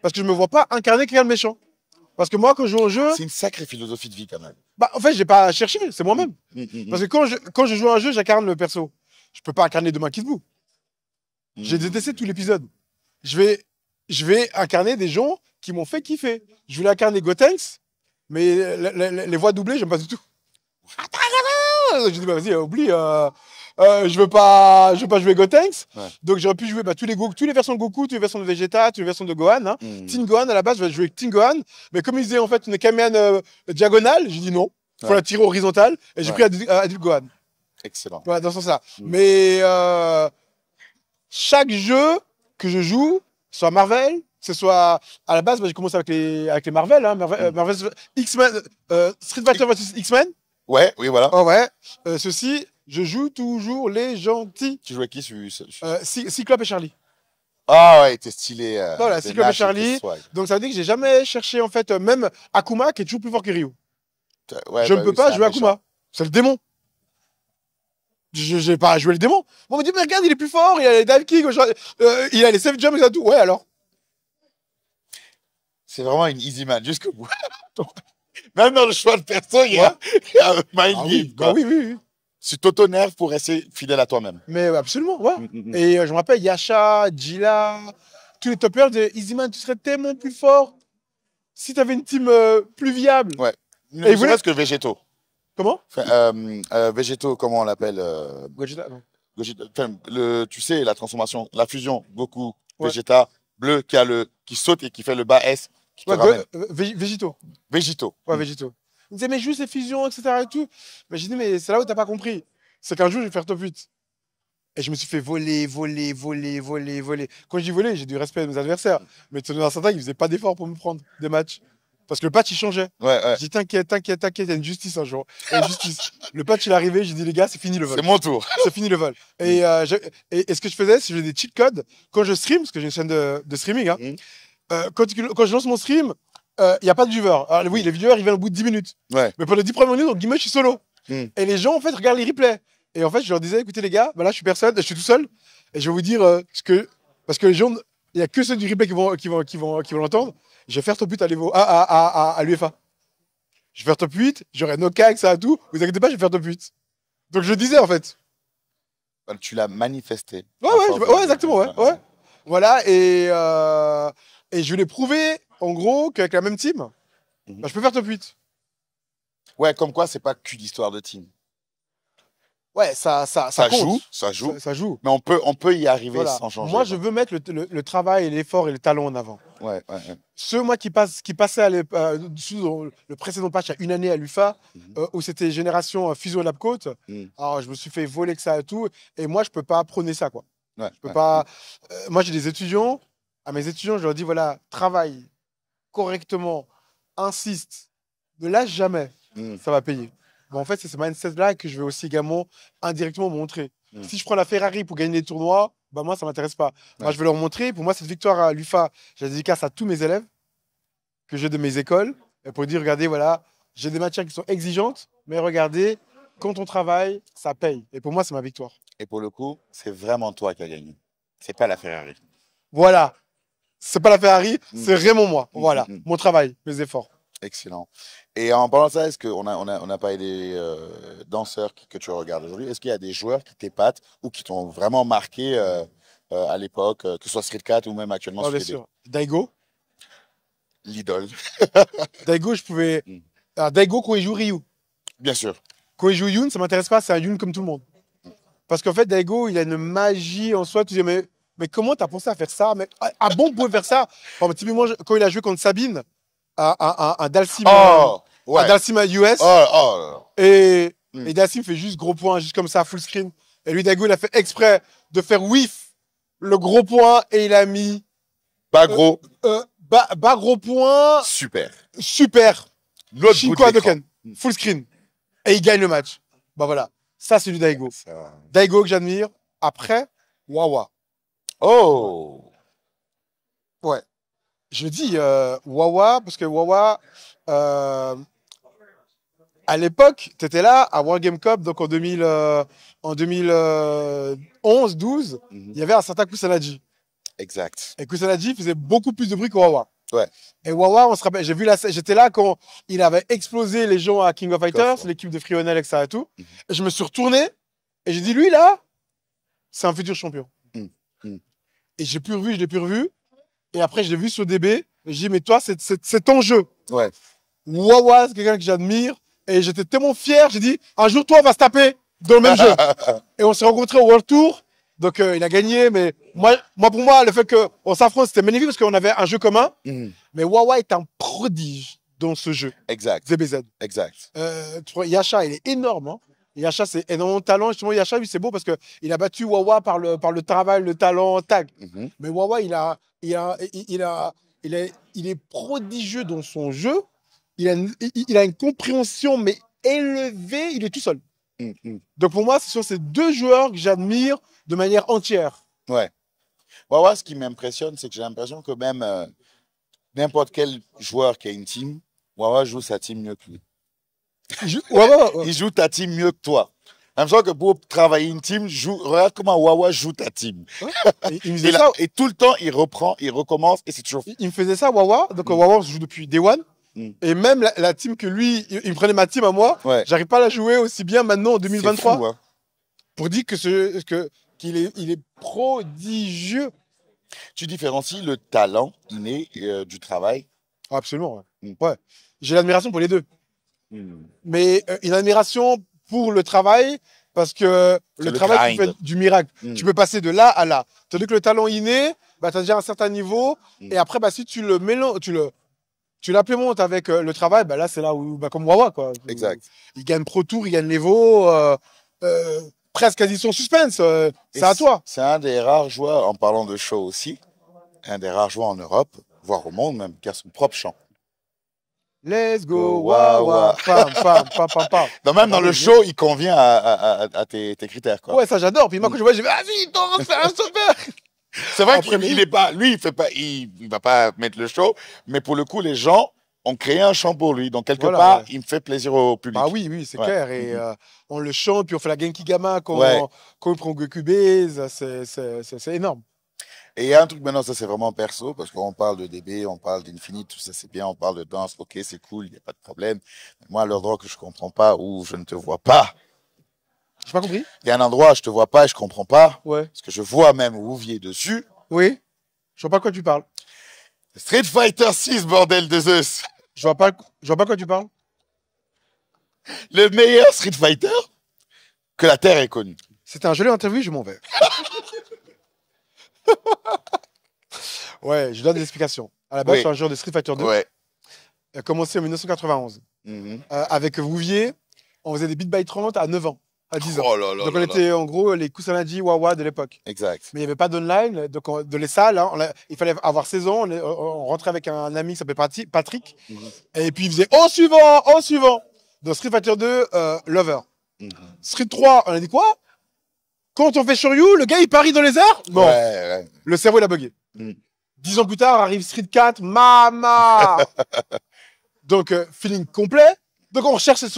[SPEAKER 2] Parce que je ne me vois pas incarner quelqu'un de méchant. Parce que moi, quand je joue un jeu. C'est une sacrée
[SPEAKER 1] philosophie de vie, quand même.
[SPEAKER 2] Bah, en fait, je n'ai pas à chercher, c'est moi-même. Mmh, mmh, mmh. Parce que quand je, joue un jeu, j'incarne le perso. Je ne peux pas incarner demain Kidbu. J'ai détesté tout l'épisode. Je vais, je vais incarner des gens qui m'ont fait kiffer. Je voulais incarner Gotenks, mais les voix doublées, je n'aime pas du tout. Je dis, bah, vas-y, euh, oublie. Euh, euh, je veux pas, je veux pas jouer Gotenks. Donc j'aurais pu jouer bah, tous les Goku, toutes les versions de Goku, toutes les versions de Vegeta, toutes les versions de Gohan. Hein. Hmm. Gohan à la base, je vais jouer Team Gohan. Mais comme ils disaient en fait une camionne diagonale, j'ai dit non, faut la tirer horizontale. Et j'ai pris Adult Gohan. Excellent. Voilà, dans ce sens-là. Hmm. Mais chaque jeu que je joue, soit Marvel, ce soit à la base, bah, j'ai commencé avec les les Marvel, hein. Marvel hmm. X-Men, Street Fighter vs X-Men. Ouais, oui, voilà. Oh, ouais. Euh, ceci, je joue toujours les gentils. Tu jouais qui celui euh, Cyclope et Charlie. Ah ouais, t'es stylé. Euh, voilà, Cyclope et Charlie. Donc ça veut dire que j'ai jamais cherché, en fait, euh, même Akuma qui est toujours plus fort que Ryu. je ne bah peux pas jouer Akuma. C'est le démon. Je n'ai pas joué le démon. on me dit, mais regarde, il est plus fort, il a les dive kicks, il a les safe jumps, et tout. Ouais, alors.
[SPEAKER 1] C'est vraiment une easy man jusqu'au bout. [laughs] Même dans le choix de perso, il y a, un mind ah bah oui, oui, oui. Tu t'auto-nerves pour rester fidèle à toi-même.
[SPEAKER 2] Mais absolument, ouais. Mm, mm, mm. Et euh, je me rappelle Yasha, Gila, tous les topers de Easyman, tu serais tellement plus fort si tu avais une team euh, plus viable. Ouais. Ne Et vous voulez... que
[SPEAKER 1] végétaux. Comment enfin, euh, Végétaux, comment on l'appelle Gogeta, non. enfin, le, tu sais, la transformation, la fusion, Goku, Vegeta, bleu qui, a le, qui saute et qui fait le bas S
[SPEAKER 2] Végito.
[SPEAKER 1] Végito. ouais, euh, Végito. Mm. végétaux.
[SPEAKER 2] Il mais juste les fusions, etc. Et tout. Mais j'ai dit, mais c'est là où t'as pas compris. C'est qu'un jour, je vais faire top 8. Et je me suis fait voler, voler, voler, voler, voler. Quand j'ai dis voler, j'ai du respect à mes adversaires. Mm. Mais Tony Santa, il faisait pas d'efforts pour me prendre des matchs. Parce que le patch, il changeait. Ouais, ouais. J'ai dit, t'inquiète, t'inquiète, t'inquiète, il y a une justice un jour. justice. [laughs] le patch, il est arrivé, j'ai dit, les gars, c'est fini le vol. C'est mon tour. [laughs] c'est fini le vol. Mm. Euh, et, ce que je faisais, c'est que j'ai des cheat codes. Quand je stream, parce que j'ai une chaîne de, streaming, hein, euh, quand, je lance mon stream, euh, il n'y a pas de viewers, Alors, oui, les viewers, ils viennent au bout de 10 minutes. Mais pendant les 10 premières minutes, donc guillemets, je suis solo. Hmm. Et les gens, en fait, regardent les replays. Et en fait, je leur disais, écoutez, les gars, ben là, je suis personne, je suis tout seul. Et je vais vous dire euh, ce que. Parce que les gens, il n'y a que ceux du replay qui vont, qui vont, qui vont, qui vont l'entendre. Je vais faire top 8 à l'UEFA. l'UFA. je vais faire top 8, j'aurai no cag, ça, tout. Vous inquiétez pas, je vais faire top 8. Donc, je disais, en fait.
[SPEAKER 1] Bah, tu l'as manifesté.
[SPEAKER 2] Ouais, ouais, ouais, exactement, ouais. Voilà, et et je lui ai prouvé, en gros, qu'avec la même team, bah, mhm. je peux faire top 8.
[SPEAKER 1] Ouais, comme quoi, c'est pas que l'histoire de team. Ouais,
[SPEAKER 2] ça, ça, ça, joue, ça joue.
[SPEAKER 1] Ça, joue. Mais on peut, on peut y arriver sans changer. Moi,
[SPEAKER 2] je hein. veux mettre le, le, travail, l'effort et le talent en avant. Ouais, ouais, Ceux, moi, qui, passe, qui passaient à euh, le précédent patch, à une année à l'UFA, mhm. euh, où c'était Génération euh, Fuso Lab Côte, mhm. alors je me suis fait voler que ça et tout. Et moi, je peux pas prôner ça, quoi. Ouais, je peux pas. moi, j'ai des étudiants à mes étudiants, je leur dis voilà, travaille correctement, insiste, ne lâche jamais, mm. ça va payer. en fait, c'est ce mindset-là que je vais aussi également indirectement montrer. Mm. Si je prends la Ferrari pour gagner des tournois, bah moi, ça m'intéresse pas. Moi, je vais leur montrer. Pour moi, cette victoire à l'UFA, je la dédicace à tous mes élèves que j'ai de mes écoles et pour dire regardez, voilà, j'ai des matières qui sont exigeantes, mais regardez, quand on travaille, ça paye. Et pour moi, c'est ma victoire.
[SPEAKER 1] Et pour le coup, c'est vraiment toi qui as gagné. C'est pas la Ferrari.
[SPEAKER 2] Voilà c'est pas la Ferrari, mm. c'est vraiment moi. Mm, voilà, mm, mon travail, mes efforts.
[SPEAKER 1] Excellent. Et en parlant de ça, est-ce qu'on a, on a, on a parlé des euh, danseurs que tu regardes aujourd'hui Est-ce qu'il y a des joueurs qui t'épatent ou qui t'ont vraiment marqué euh, euh, à l'époque, que ce
[SPEAKER 2] soit Street Cat ou même actuellement oh, bien sûr. Daigo L'idole. [laughs] Daigo, je pouvais. Alors, Daigo, quand joue Ryu. Bien sûr. Quand il joue Yoon, ça m'intéresse pas, c'est un Yoon comme tout le monde. Parce qu'en fait, Daigo, il a une magie en soi. Tu dis, mais mais comment t'as pensé à faire ça mais, ah, À ah bon pour faire ça mais Typiquement, quand il a joué contre Sabine, à, à, à, oh, US, euh, oh, oh. Et, hmm. et Dalsim fait juste gros point, juste comme ça, full screen. Et lui, Daigo il a fait exprès de faire whiff le gros point et il a mis. pas euh, gros. Euh, bas, gros point. Super. Super. L'autre Full screen. Et il gagne le match. Bah voilà. Ça, c'est du Daigo. Daigo que j'admire. Après, Wawa. Oh Ouais. Je dis euh, parce que Wawa, euh, à l'époque, tu étais là à World Game Cup, donc en, euh, en 2011, 12, mhm. il y avait un certain Kusanagi. Exact. Et Kusanagi faisait beaucoup plus de bruit que Wawa. Ouais. Et Wawa, on se rappelle, j'ai vu j'étais là quand il avait explosé les gens à King of Fighters, l'équipe de Frionel, etc. Et tout. Mhm. je me suis retourné et j'ai dit, lui là, c'est un futur champion. Et j'ai plus revu, je l'ai plus revu. Et après, je l'ai vu sur DB. J'ai dit, mais toi, c'est ton jeu. Ouais. Wawa, c'est quelqu'un que j'admire. Et j'étais tellement fier. J'ai dit, un jour, toi, on va se taper dans le même jeu. [laughs] Et on s'est rencontrés au World Tour. Donc, euh, il a gagné. Mais moi, pour moi, le fait qu'on s'affronte, c'était magnifique parce qu'on avait un jeu commun. Mm. Mais Wawa est un prodige dans ce jeu. Exact. ZBZ. Exact. Euh, Yasha, il est énorme. Hein. Yacha, c'est énorme talent. Justement, Yacha, lui, c'est beau parce qu'il a battu Wawa par le, par le travail, le talent, tag. Mhm. Mais Wawa, il, a, il, a, il, a, il, il est prodigieux dans son jeu. Il a, une, il a une compréhension, mais élevée. Il est tout seul. Mhm. Donc, pour moi, ce sont ces deux joueurs que j'admire de manière entière. Ouais. Wawa, ce
[SPEAKER 1] qui m'impressionne, c'est que j'ai l'impression que même euh, n'importe quel joueur qui a une team, Wawa joue sa team mieux que lui. Il joue, Il joue ta team mieux que toi. En même que pour travailler une team, joue, regarde comment Wawa joue ta team. Et, il me [laughs] là, et, tout le
[SPEAKER 2] temps, il reprend, il recommence et c'est toujours. Il, me faisait ça, Wawa. Donc mm. Wawa, joue depuis Day One. Mm. Et même la, team que lui, il, me prenait ma team à moi. J'arrive pas à la jouer aussi bien maintenant en 2023. Hein. Pour dire que ce, que, qu'il est, il est prodigieux.
[SPEAKER 1] Tu différencies le talent inné euh, du travail.
[SPEAKER 2] Ah, absolument. Mm. ouais. J'ai l'admiration pour les deux. Mm. Mais euh, une admiration pour le travail, parce que le, travail fais fait du miracle. Mm. Tu peux passer de là à là. Tandis que le talent inné, bah, tu as déjà un certain niveau. Mm. Et après, bah, si tu le mélanges, tu le. Tu avec euh, le travail, bah là c'est là où, bah, comme Wawa quoi. Exact. Il, gagne Pro Tour, il gagne niveau euh, presque quasi son suspense. Euh, c'est à toi.
[SPEAKER 1] C'est un des rares joueurs, en parlant de show aussi, un des rares joueurs en Europe, voire au monde même, qui a son propre champ.
[SPEAKER 2] Let's go, wow, wow. pam, pam, pam, pam, pam. Donc
[SPEAKER 1] [laughs] même dans le show, il convient à, tes, critères, quoi. Ouais,
[SPEAKER 2] ça j'adore. Puis moi, quand mm. je vois, je dis, vas-y, danse, fais un super. [laughs] C'est vrai qu'il est
[SPEAKER 1] pas, lui, il fait il, va pas mettre le show, mais pour le coup, les gens ont créé un chant pour lui. Donc quelque part, il me fait plaisir au public. Ah oui, oui, c'est clair. Et mm-hmm. euh,
[SPEAKER 2] on le chante, puis on fait la Genki Gama, quand, on, prend Goku Base, c'est énorme.
[SPEAKER 1] Et il y un truc maintenant, ça c'est vraiment perso, parce qu'on parle de DB, on parle d'Infinite, tout ça c'est bien, on parle de danse, ok, c'est cool, il n'y a pas de problème. Mais moi, l'endroit que je ne comprends pas, où je ne te vois pas. n'ai pas compris. Il y a un endroit, je te vois pas et je comprends pas. Ouais. Parce que je vois même où vous viez dessus. Oui. Je vois pas quoi tu parles. Street Fighter 6, bordel de Zeus. Je vois pas,
[SPEAKER 2] je vois pas quoi tu parles. Le meilleur Street Fighter que la Terre ait connu. C'était un joli interview, je m'en vais. [laughs] Ouais, je donne des explications. À la base, je suis un joueur de Street Fighter 2. Ouais. a commencé en 1991. Mhm. Euh, avec Vouvier, on faisait des beat by 30 à 9 ans, à 10 ans. Oh donc on était en gros les Kusanagi Wawa de l'époque. Exact. Mais il n'y avait pas d'online, donc de les salles, hein, il fallait avoir 16 ans, on, rentrait avec un, ami qui s'appelait Patrick, mhm. et puis il faisait « en suivant, en suivant !» Dans Street Fighter 2, euh, Lover. Mhm. Street 3, on a dit quoi Quand on fait Shoryu, le gars il parie dans les airs Bon, Ouais, Le cerveau il a bugué. Dix ans plus tard, arrive Street 4, Mama [laughs] Donc, euh, feeling complet. Donc, on recherche cette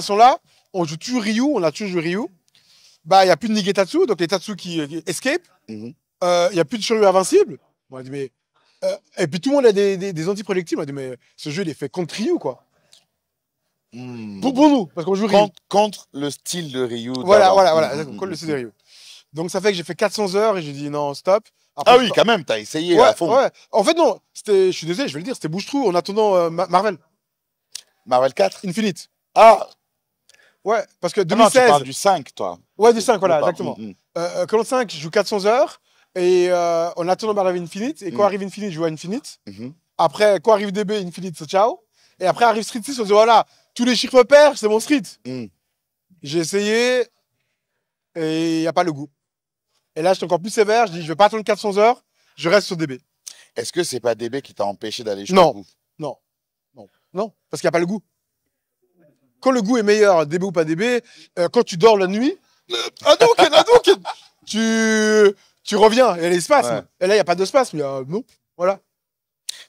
[SPEAKER 2] sont là On joue toujours Ryu, on a toujours joué Ryu. Bah, il n'y a plus de Nigetatsu, donc les Tatsu qui, euh, escape. Mhm. Euh, il y n'y a plus de Shoryu invincible. et puis tout le monde a des, des, des On a dit, mais ce jeu, il est fait contre Ryu, quoi. Hmm. Pour, nous, parce qu'on joue Contre,
[SPEAKER 1] le style de Ryu. Voilà, voilà, voilà, hmm, le hmm, style Ryu.
[SPEAKER 2] Donc, ça fait que j'ai fait 400 heures et j'ai dit, non, stop ah, ah oui, quand même, t'as essayé à fond. En fait, non, je suis désolé, je vais le dire, c'était bouche-trou en attendant euh, Marvel. Marvel 4 Infinite. Ah Ouais, parce que 2016. Ah tu parles du 5,
[SPEAKER 1] toi. Ouais, du 5, voilà, exactement.
[SPEAKER 2] quand 5, je joue 400 heures. Et euh, en attendant Marvel Infinite. Et quand mm. arrive Infinite, je joue à Infinite. Mm-hmm. Après, quand arrive DB, Infinite, ciao. Et après arrive Street 6, on se dit voilà, oh tous les chiffres perdent, c'est mon Street. Mm. J'ai essayé et il n'y a pas le goût. Et là, je suis encore plus sévère. Je dis, je vais pas attendre 400 heures. Je reste sur DB. Est-ce que c'est pas DB qui t'a empêché d'aller jouer non. Non, non, non, parce qu'il n'y a pas le goût. Quand le goût est meilleur, DB ou pas DB, euh, quand tu dors la nuit, euh, ah, ah, tu, tu reviens. Et il y a Et là, il n'y a pas de mais Il euh, non, voilà.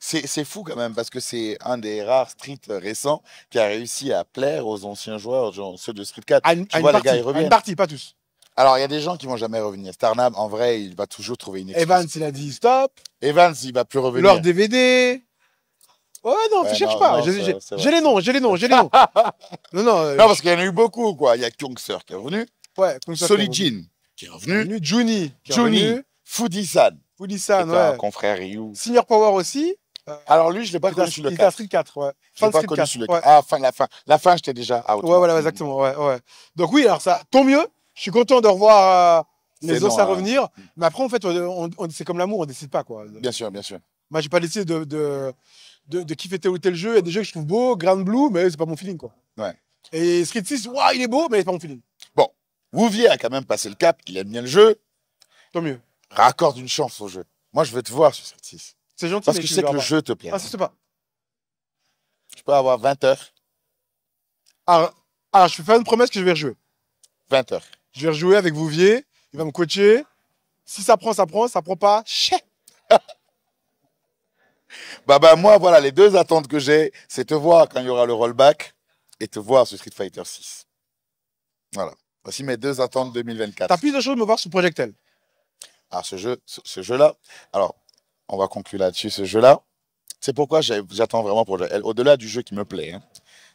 [SPEAKER 1] C'est fou quand même parce que c'est un des rares streets récents qui a réussi à plaire aux anciens joueurs, ceux de Street 4. tu vois, les gars, ils reviennent. À une partie, pas tous. Alors, il y a des gens qui vont jamais revenir. Starnab, en vrai, il va toujours trouver une
[SPEAKER 2] excuse. Evans, il a dit stop.
[SPEAKER 1] Evans, il va plus revenir. Leur DVD.
[SPEAKER 2] Ouais, non, je cherche pas. J'ai les noms, j'ai les noms, j'ai les noms. non, non, euh, non, parce qu'il
[SPEAKER 1] y en a eu beaucoup,
[SPEAKER 2] quoi. Il y a Kyungser qui est revenu. Ouais, Solijin qui est revenu. Juni. Juni. Fudisan. Fudisan, ouais.
[SPEAKER 1] confrère Ryu. Senior
[SPEAKER 2] Power aussi. Euh, alors lui, je ne l'ai pas connu sur le 4. Il Street 4, ouais. l'ai pas connu sur le 4.
[SPEAKER 1] Ah, fin, la fin. La fin, j'étais déjà out. Ouais, voilà,
[SPEAKER 2] exactement. Ouais, ouais. Donc oui, alors ça, tant mieux je suis content de revoir les os à revenir. Mais après, en fait, c'est comme l'amour, on ne décide pas, quoi. Bien sûr, bien sûr. Moi, j'ai pas décidé de, de, kiffer tel ou tel jeu. Il y a des jeux que je trouve beaux, Grand Blue, mais c'est pas mon feeling, quoi. Ouais. Et Street 6, il est beau, mais c'est pas mon feeling. Bon,
[SPEAKER 1] Wouvier a quand même passé le cap, il aime bien le jeu. Tant mieux. Raccorde une chance au jeu. Moi, je vais te voir sur Street 6. C'est gentil. Parce que je sais que le jeu te plaît. Ah, c'est pas. Je peux avoir
[SPEAKER 2] 20 heures. Alors, ah, ah, je je faire une promesse que je vais rejouer. 20 heures. Je vais rejouer avec Vouvier. Il va me coacher. Si ça prend, ça prend. Ça prend pas, [laughs] bah, bah, moi, voilà, les deux attentes que j'ai, c'est te voir quand
[SPEAKER 1] il y aura le rollback et te voir sur Street Fighter 6. Voilà. Voici mes deux attentes 2024. T'as plus de choses de me voir sur Project L. Ah, ce jeu, ce, jeu-là. Alors, on va conclure là-dessus, ce jeu-là. C'est pourquoi j'attends vraiment Project L. Au-delà du jeu qui me plaît, hein,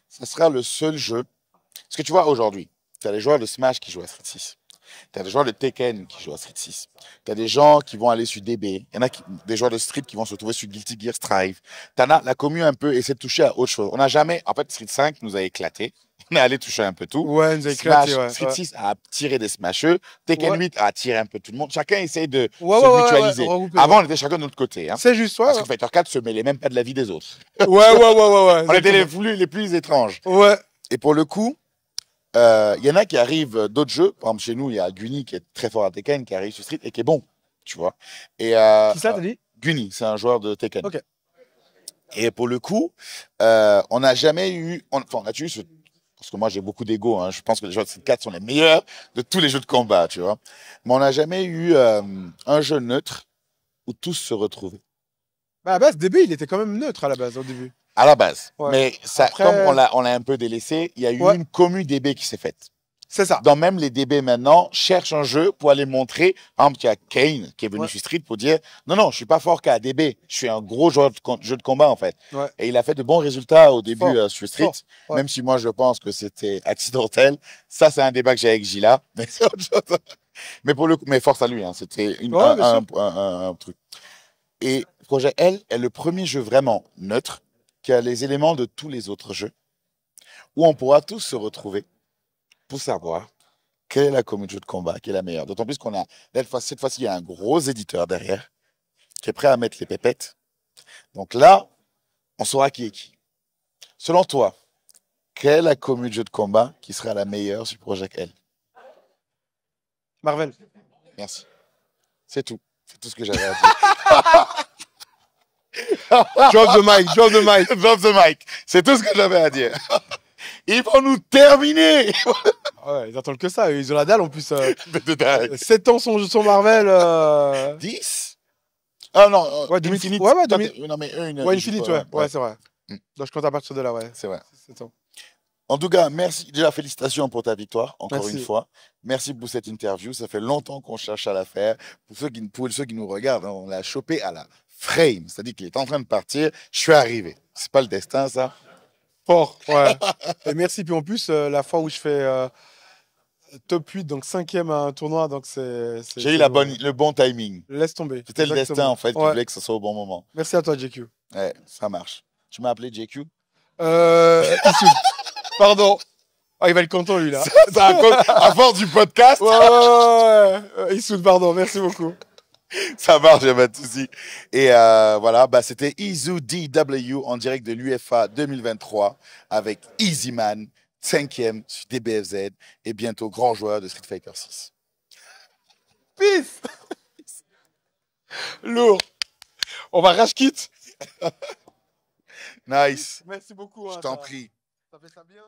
[SPEAKER 1] ça sera le seul jeu. Ce que tu vois aujourd'hui, tu as les joueurs de Smash qui jouent à Street 6. Tu as des joueurs de Tekken qui jouent à Street 6. Tu as des gens qui vont aller sur DB. Il y en a qui, des joueurs de Street qui vont se retrouver sur Guilty Gear Strive. T'en as, la commune un peu et de toucher à autre chose. On n'a jamais, en fait, Street 5 nous a éclaté. [laughs] On est allé toucher un peu tout. Ouais, nous a éclaté, ouais, Street 6 a tiré des Smashers. Tekken 8 a tiré un peu tout le monde. Chacun essaie de se mutualiser. Avant, on était chacun de notre côté. Hein. C'est juste, ouais. Parce que Fighter 4 se mêlait même pas de la vie des autres. Ouais, ouais, ouais, ouais. [laughs] on était les plus, les plus étranges. Ouais. Et pour le coup, il euh, y en a qui arrivent euh, d'autres jeux. Par exemple, chez nous, il y a Guni qui est très fort à Tekken, qui arrive sur Street et qui est bon, tu vois. Et, euh, qui ça, t'as euh, dit c'est un joueur de Tekken. Et pour le coup, on n'a jamais eu, enfin, on a eu parce que moi j'ai beaucoup d'ego, hein. je pense que les jeux de Street 4 sont les meilleurs de tous les jeux de combat, tu vois. Mais on n'a jamais eu un jeu neutre où tous se retrouvaient.
[SPEAKER 2] Bah à la base, DB, il était quand même neutre à la base, au début.
[SPEAKER 1] À la base. Mais ça, comme on l'a, on l'a un peu délaissé, il y a eu une commu DB qui s'est faite. C'est ça. Dans même les DB maintenant cherchent un jeu pour aller montrer. Par exemple, il y a Kane qui est venu sur Street pour dire non non, je suis pas fort qu'à DB, je suis un gros joueur de jeu de combat en fait. Et il a fait de bons résultats au début euh, sur Street, même si moi je pense que c'était accidentel. Ça c'est un débat que j'ai avec Gila. [laughs] mais pour le mais force à lui, hein. c'était un, un, un, truc. Et Projet L est le premier jeu vraiment neutre qui a les éléments de tous les autres jeux, où on pourra tous se retrouver pour savoir quelle est la commune de combat qui est la meilleure. D'autant plus qu'on a, cette fois-ci, il y a un gros éditeur derrière qui est prêt à mettre les pépettes. Donc là, on saura qui est qui. Selon toi, quelle est la commune de jeu de combat qui sera la meilleure sur Project L
[SPEAKER 2] Marvel. Merci.
[SPEAKER 1] C'est tout. C'est tout ce que j'avais à dire. [laughs] drop the mic, drop the mic. [laughs] Drop the mic. C'est tout ce que
[SPEAKER 2] j'avais à dire. [laughs] Ils vont nous terminer ah Ils attendent que ça, ils ont la dalle en plus. 7 euh. [laughs] euh, ans sont, Marvel. 10 euh. Ah non, ouais, Infinite. Ouais, ouais, demi... Non mais une. Ouais, ouais. Ouais, c'est vrai. Donc mm. je compte à partir de là, ouais. C'est vrai. 7 ans.
[SPEAKER 1] En tout cas, merci. Déjà, félicitations pour ta victoire, encore une fois. Merci pour cette interview. Ça fait longtemps qu'on cherche à la faire. Pour ceux qui, pour ceux qui nous regardent, hein, on l'a chopé à la frame, c'est-à-dire qu'il est en train de partir, je suis arrivé. C'est pas le destin, ça
[SPEAKER 2] Fort, ouais. [laughs] Et merci. Puis en plus, euh, la fois où je fais euh, top 8, donc cinquième à un tournoi, donc c'est. J'ai eu la bonne, le bon timing. Laisse tomber. C'était le destin, en fait. voulais que ce soit au bon moment. Merci à toi, JQ.
[SPEAKER 1] Ouais, ça marche. Tu m'as appelé JQ Euh.
[SPEAKER 2] [laughs] Pardon. Ah, il va le content, lui, là. à, force du podcast. Ouais, euh, pardon. Merci beaucoup.
[SPEAKER 1] [laughs] Ça marche, y'a pas de Et euh, voilà, bah, c'était Izu DW en direct de l'UFA 2023 avec Easyman, cinquième sur DBFZ et bientôt grand joueur de Street Fighter 6. Peace! Lourd. On va rage [laughs] nice. Merci beaucoup. Hein, Je t'en prie.
[SPEAKER 2] bien.